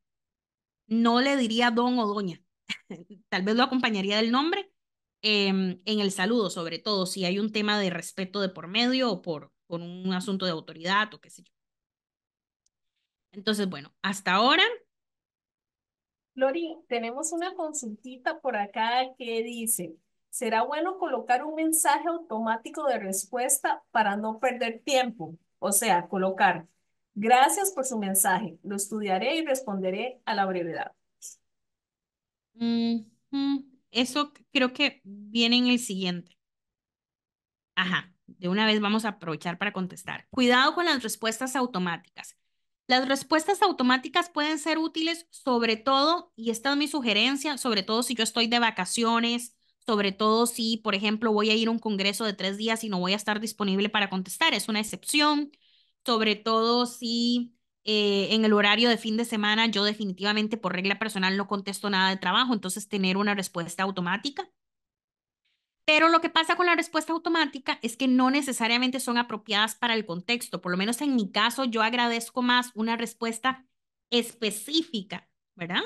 no le diría don o doña, tal vez lo acompañaría del nombre em, en el saludo, sobre todo si hay un tema de respeto de por medio o por, un asunto de autoridad o qué sé yo. Entonces, bueno, hasta ahora Lori, tenemos una consultita por acá que dice, ¿será bueno colocar un mensaje automático de respuesta para no perder tiempo? O sea, colocar, Gracias por su mensaje. Lo estudiaré y responderé a la brevedad. Eso creo que viene en el siguiente. Ajá, de una vez vamos a aprovechar para contestar. Cuidado con las respuestas automáticas. Las respuestas automáticas pueden ser útiles sobre todo, y esta es mi sugerencia, sobre todo si yo estoy de vacaciones, sobre todo si, por ejemplo, voy a ir a un congreso de tres días y no voy a estar disponible para contestar. Es una excepción sobre todo si eh, en el horario de fin de semana yo definitivamente por regla personal no contesto nada de trabajo, entonces tener una respuesta automática. Pero lo que pasa con la respuesta automática es que no necesariamente son apropiadas para el contexto. Por lo menos en mi caso, yo agradezco más una respuesta específica, ¿verdad?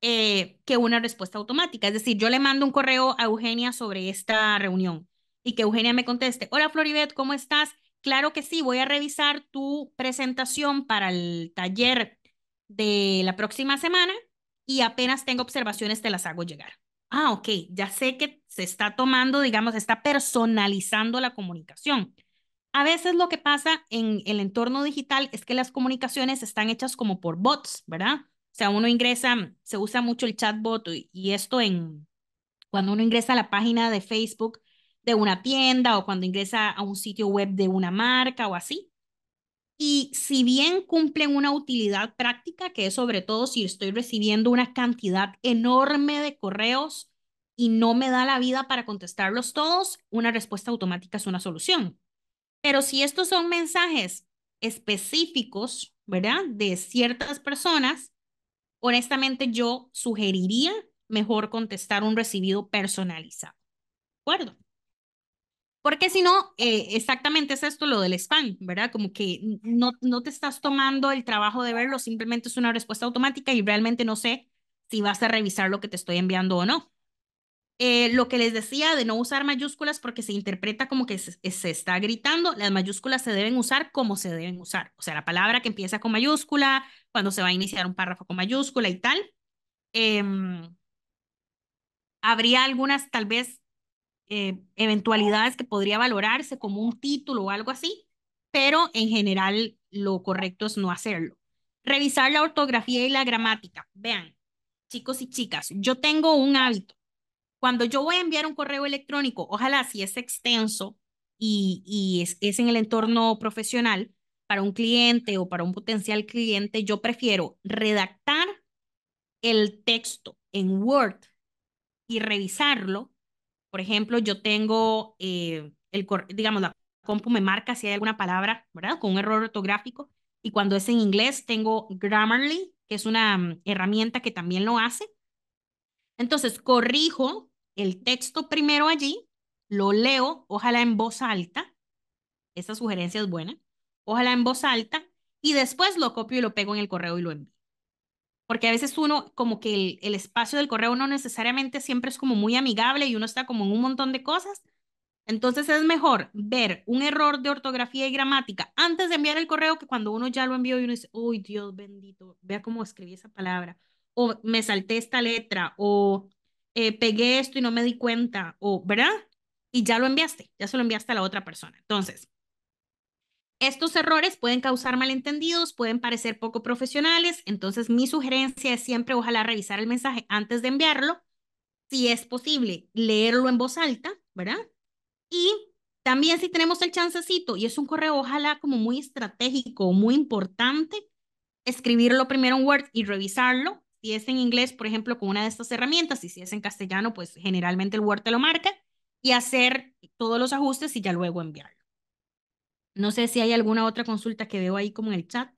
Eh, que una respuesta automática. Es decir, yo le mando un correo a Eugenia sobre esta reunión y que Eugenia me conteste, hola Floribet, ¿cómo estás? claro que sí, voy a revisar tu presentación para el taller de la próxima semana y apenas tengo observaciones te las hago llegar. Ah, ok, ya sé que se está tomando, digamos, está personalizando la comunicación. A veces lo que pasa en el entorno digital es que las comunicaciones están hechas como por bots, ¿verdad? O sea, uno ingresa, se usa mucho el chatbot y esto en, cuando uno ingresa a la página de Facebook de una tienda o cuando ingresa a un sitio web de una marca o así. Y si bien cumplen una utilidad práctica, que es sobre todo si estoy recibiendo una cantidad enorme de correos y no me da la vida para contestarlos todos, una respuesta automática es una solución. Pero si estos son mensajes específicos, ¿verdad? De ciertas personas, honestamente yo sugeriría mejor contestar un recibido personalizado. ¿De acuerdo? Porque si no, eh, exactamente es esto lo del spam, ¿verdad? Como que no, no te estás tomando el trabajo de verlo, simplemente es una respuesta automática y realmente no sé si vas a revisar lo que te estoy enviando o no. Eh, lo que les decía de no usar mayúsculas porque se interpreta como que se, está gritando, las mayúsculas se deben usar como se deben usar. O sea, la palabra que empieza con mayúscula, cuando se va a iniciar un párrafo con mayúscula y tal. Em, habría algunas tal vez eh, eventualidades que podría valorarse como un título o algo así, pero en general lo correcto es no hacerlo. Revisar la ortografía y la gramática. Vean, chicos y chicas, yo tengo un hábito. Cuando yo voy a enviar un correo electrónico, ojalá si es extenso y, es en el entorno profesional, para un cliente o para un potencial cliente, yo prefiero redactar el texto en Word y revisarlo por ejemplo, yo tengo, eh, el, digamos, la compu me marca si hay alguna palabra, ¿verdad? Con un error ortográfico. Y cuando es en inglés, tengo Grammarly, que es una mm, herramienta que también lo hace. Entonces, corrijo el texto primero allí, lo leo, ojalá en voz alta. Esa sugerencia es buena. Ojalá en voz alta. Y después lo copio y lo pego en el correo y lo envío porque a veces uno, como que el, espacio del correo no necesariamente siempre es como muy amigable y uno está como en un montón de cosas. Entonces es mejor ver un error de ortografía y gramática antes de enviar el correo que cuando uno ya lo envió y uno dice, uy, Dios bendito, vea cómo escribí esa palabra, o me salté esta letra, o eh, pegué esto y no me di cuenta, o, ¿verdad? Y ya lo enviaste, ya se lo enviaste a la otra persona. Entonces, estos errores pueden causar malentendidos, pueden parecer poco profesionales, entonces mi sugerencia es siempre ojalá revisar el mensaje antes de enviarlo, si es posible, leerlo en voz alta, ¿verdad? Y también si tenemos el chancecito y es un correo ojalá como muy estratégico, muy importante, escribirlo primero en Word y revisarlo. Si es en inglés, por ejemplo, con una de estas herramientas, y si es en castellano, pues generalmente el Word te lo marca y hacer todos los ajustes y ya luego enviarlo. No sé si hay alguna otra consulta que veo ahí como en el chat.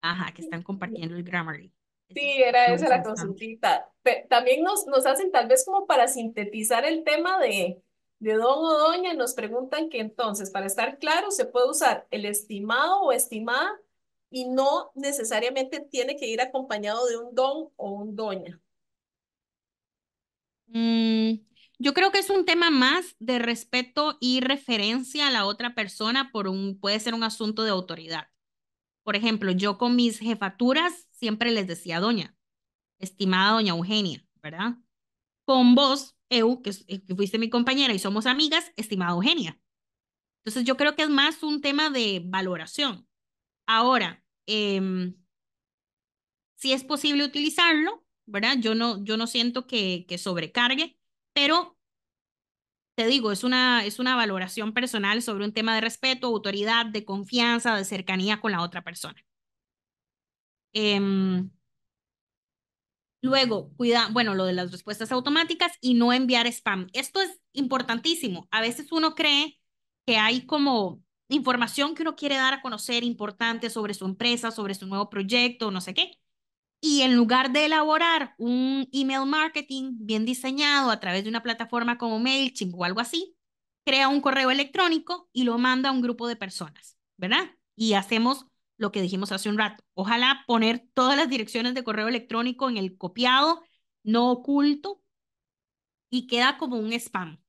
Ajá, que están compartiendo el Grammarly. Sí, era esa la consultita. también nos, nos hacen tal vez como para sintetizar el tema de, de don o doña, nos preguntan que entonces, para estar claro, se puede usar el estimado o estimada y no necesariamente tiene que ir acompañado de un don o un doña. Mm, yo creo que es un tema más de respeto y referencia a la otra persona por un, puede ser un asunto de autoridad. Por ejemplo, yo con mis jefaturas siempre les decía doña, estimada doña Eugenia, ¿verdad? Con vos, Eu, eh, que, fuiste mi compañera y somos amigas, estimada Eugenia. Entonces yo creo que es más un tema de valoración. Ahora, em, si es posible utilizarlo, ¿verdad? Yo no, yo no siento que, que sobrecargue, pero te digo, es una, es una valoración personal sobre un tema de respeto, autoridad, de confianza, de cercanía con la otra persona. Em, luego, cuida, bueno, lo de las respuestas automáticas y no enviar spam. Esto es importantísimo. A veces uno cree que hay como información que uno quiere dar a conocer importante sobre su empresa, sobre su nuevo proyecto, no sé qué. Y en lugar de elaborar un email marketing bien diseñado a través de una plataforma como MailChimp o algo así, crea un correo electrónico y lo manda a un grupo de personas, ¿verdad? Y hacemos lo que dijimos hace un rato. Ojalá poner todas las direcciones de correo electrónico en el copiado, no oculto, y queda como un spam.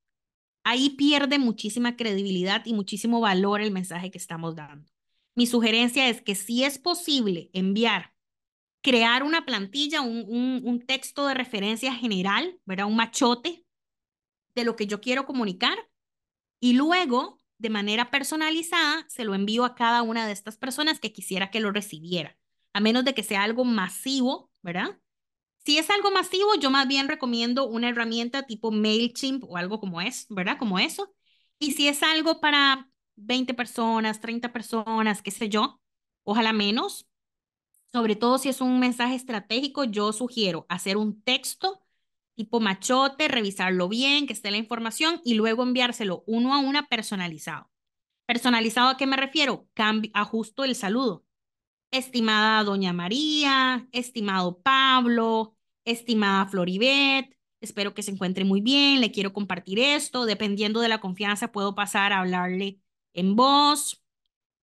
Ahí pierde muchísima credibilidad y muchísimo valor el mensaje que estamos dando. Mi sugerencia es que si es posible enviar crear una plantilla, un, un, texto de referencia general, ¿verdad? Un machote de lo que yo quiero comunicar y luego de manera personalizada se lo envío a cada una de estas personas que quisiera que lo recibiera, a menos de que sea algo masivo, ¿verdad? Si es algo masivo, yo más bien recomiendo una herramienta tipo MailChimp o algo como es, ¿verdad? Como eso. Y si es algo para 20 personas, 30 personas, qué sé yo, ojalá menos, sobre todo si es un mensaje estratégico, yo sugiero hacer un texto tipo machote, revisarlo bien, que esté la información y luego enviárselo uno a una personalizado. Personalizado a qué me refiero? Cambio, ajusto el saludo. Estimada doña María, estimado Pablo, estimada Floribet, espero que se encuentre muy bien, le quiero compartir esto, dependiendo de la confianza puedo pasar a hablarle en voz.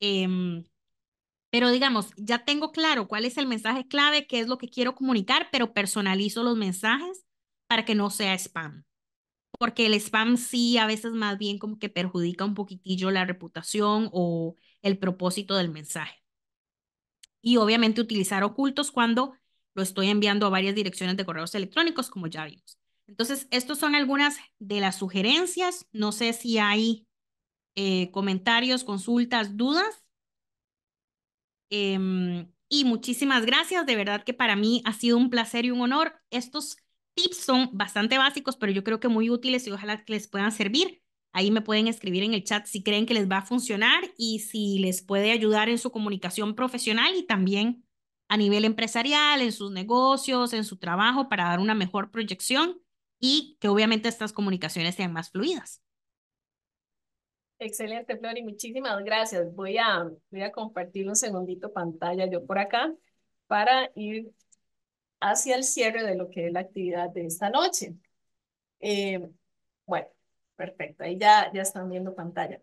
Em, pero digamos, ya tengo claro cuál es el mensaje clave, qué es lo que quiero comunicar, pero personalizo los mensajes para que no sea spam. Porque el spam sí a veces más bien como que perjudica un poquitillo la reputación o el propósito del mensaje. Y obviamente utilizar ocultos cuando lo estoy enviando a varias direcciones de correos electrónicos, como ya vimos. Entonces, estas son algunas de las sugerencias. No sé si hay eh, comentarios, consultas, dudas. Em, y muchísimas gracias, de verdad que para mí ha sido un placer y un honor. Estos tips son bastante básicos, pero yo creo que muy útiles y ojalá que les puedan servir. Ahí me pueden escribir en el chat si creen que les va a funcionar y si les puede ayudar en su comunicación profesional y también a nivel empresarial, en sus negocios, en su trabajo, para dar una mejor proyección y que obviamente estas comunicaciones sean más fluidas. Excelente, Flori, muchísimas gracias. Voy a, voy a compartir un segundito pantalla yo por acá para ir hacia el cierre de lo que es la actividad de esta noche. Eh, bueno, perfecto, ahí ya, ya están viendo pantalla.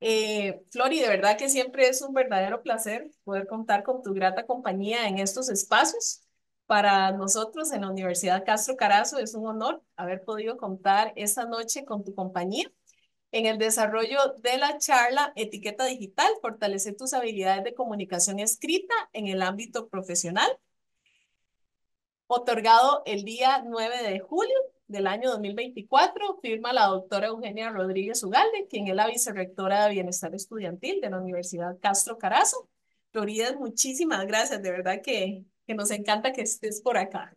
Eh, Flori, de verdad que siempre es un verdadero placer poder contar con tu grata compañía en estos espacios. Para nosotros en la Universidad Castro Carazo es un honor haber podido contar esta noche con tu compañía en el desarrollo de la charla Etiqueta Digital, fortalece tus habilidades de comunicación escrita en el ámbito profesional, otorgado el día 9 de julio del año 2024, firma la doctora Eugenia Rodríguez Ugalde, quien es la vicerrectora de Bienestar Estudiantil de la Universidad Castro Carazo. Floridas, muchísimas gracias, de verdad que, que nos encanta que estés por acá.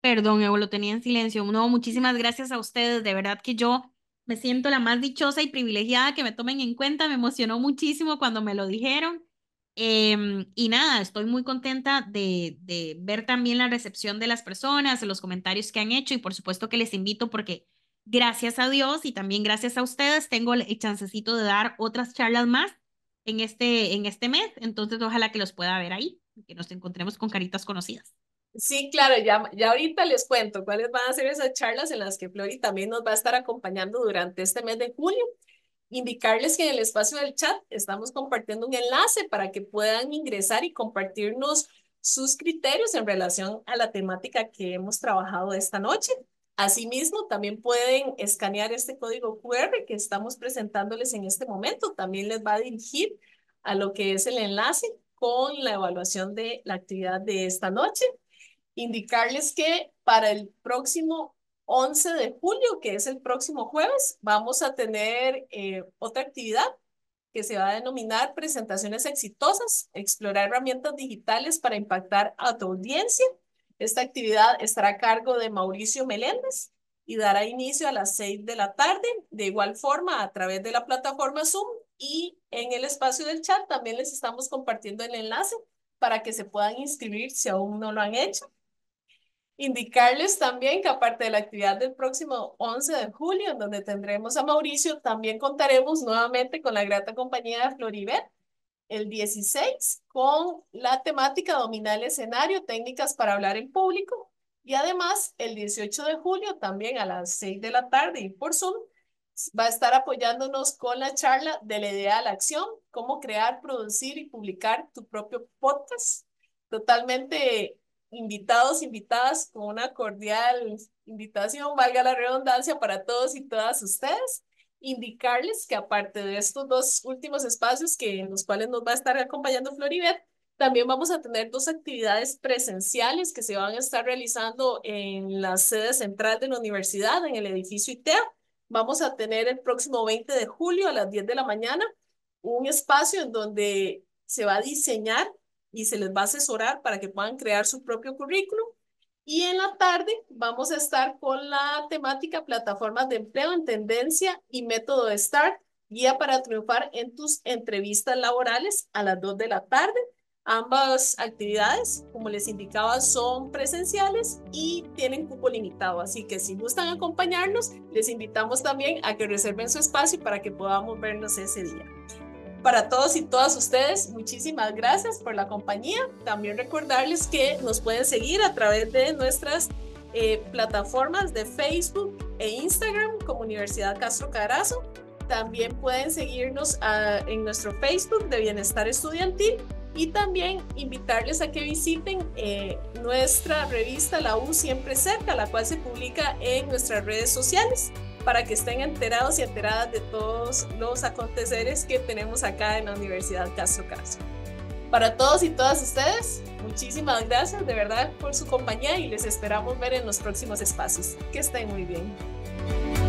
Perdón, yo lo tenía en silencio. No, muchísimas gracias a ustedes. De verdad que yo me siento la más dichosa y privilegiada que me tomen en cuenta. Me emocionó muchísimo cuando me lo dijeron. Em, y nada, estoy muy contenta de, de, ver también la recepción de las personas, los comentarios que han hecho y por supuesto que les invito porque gracias a Dios y también gracias a ustedes tengo el chancecito de dar otras charlas más en este, en este mes. Entonces ojalá que los pueda ver ahí, que nos encontremos con caritas conocidas. Sí, claro, ya, ya ahorita les cuento cuáles van a ser esas charlas en las que Flori también nos va a estar acompañando durante este mes de julio. Indicarles que en el espacio del chat estamos compartiendo un enlace para que puedan ingresar y compartirnos sus criterios en relación a la temática que hemos trabajado esta noche. Asimismo, también pueden escanear este código QR que estamos presentándoles en este momento. También les va a dirigir a lo que es el enlace con la evaluación de la actividad de esta noche indicarles que para el próximo 11 de julio, que es el próximo jueves, vamos a tener eh, otra actividad que se va a denominar Presentaciones Exitosas, explorar herramientas digitales para impactar a tu audiencia. Esta actividad estará a cargo de Mauricio Meléndez y dará inicio a las 6 de la tarde, de igual forma a través de la plataforma Zoom y en el espacio del chat también les estamos compartiendo el enlace para que se puedan inscribir si aún no lo han hecho. Indicarles también que aparte de la actividad del próximo 11 de julio, en donde tendremos a Mauricio, también contaremos nuevamente con la grata compañía de el 16 con la temática dominar escenario, técnicas para hablar en público y además el 18 de julio también a las 6 de la tarde y por Zoom va a estar apoyándonos con la charla de la idea a la acción, cómo crear, producir y publicar tu propio podcast totalmente invitados, invitadas, con una cordial invitación, valga la redundancia, para todos y todas ustedes. Indicarles que aparte de estos dos últimos espacios que, en los cuales nos va a estar acompañando Floribet, también vamos a tener dos actividades presenciales que se van a estar realizando en la sede central de la universidad, en el edificio ITEA. Vamos a tener el próximo 20 de julio a las 10 de la mañana un espacio en donde se va a diseñar y se les va a asesorar para que puedan crear su propio currículum. Y en la tarde vamos a estar con la temática plataformas de empleo en tendencia y método de START, guía para triunfar en tus entrevistas laborales a las 2 de la tarde. Ambas actividades, como les indicaba, son presenciales y tienen cupo limitado, así que si gustan acompañarnos, les invitamos también a que reserven su espacio para que podamos vernos ese día para todos y todas ustedes, muchísimas gracias por la compañía. También recordarles que nos pueden seguir a través de nuestras eh, plataformas de Facebook e Instagram como Universidad Castro Carazo. También pueden seguirnos ah, en nuestro Facebook de Bienestar Estudiantil y también invitarles a que visiten eh, nuestra revista La U Siempre Cerca, la cual se publica en nuestras redes sociales para que estén enterados y enteradas de todos los aconteceres que tenemos acá en la Universidad Castro caso Para todos y todas ustedes, muchísimas gracias de verdad por su compañía y les esperamos ver en los próximos espacios. Que estén muy bien.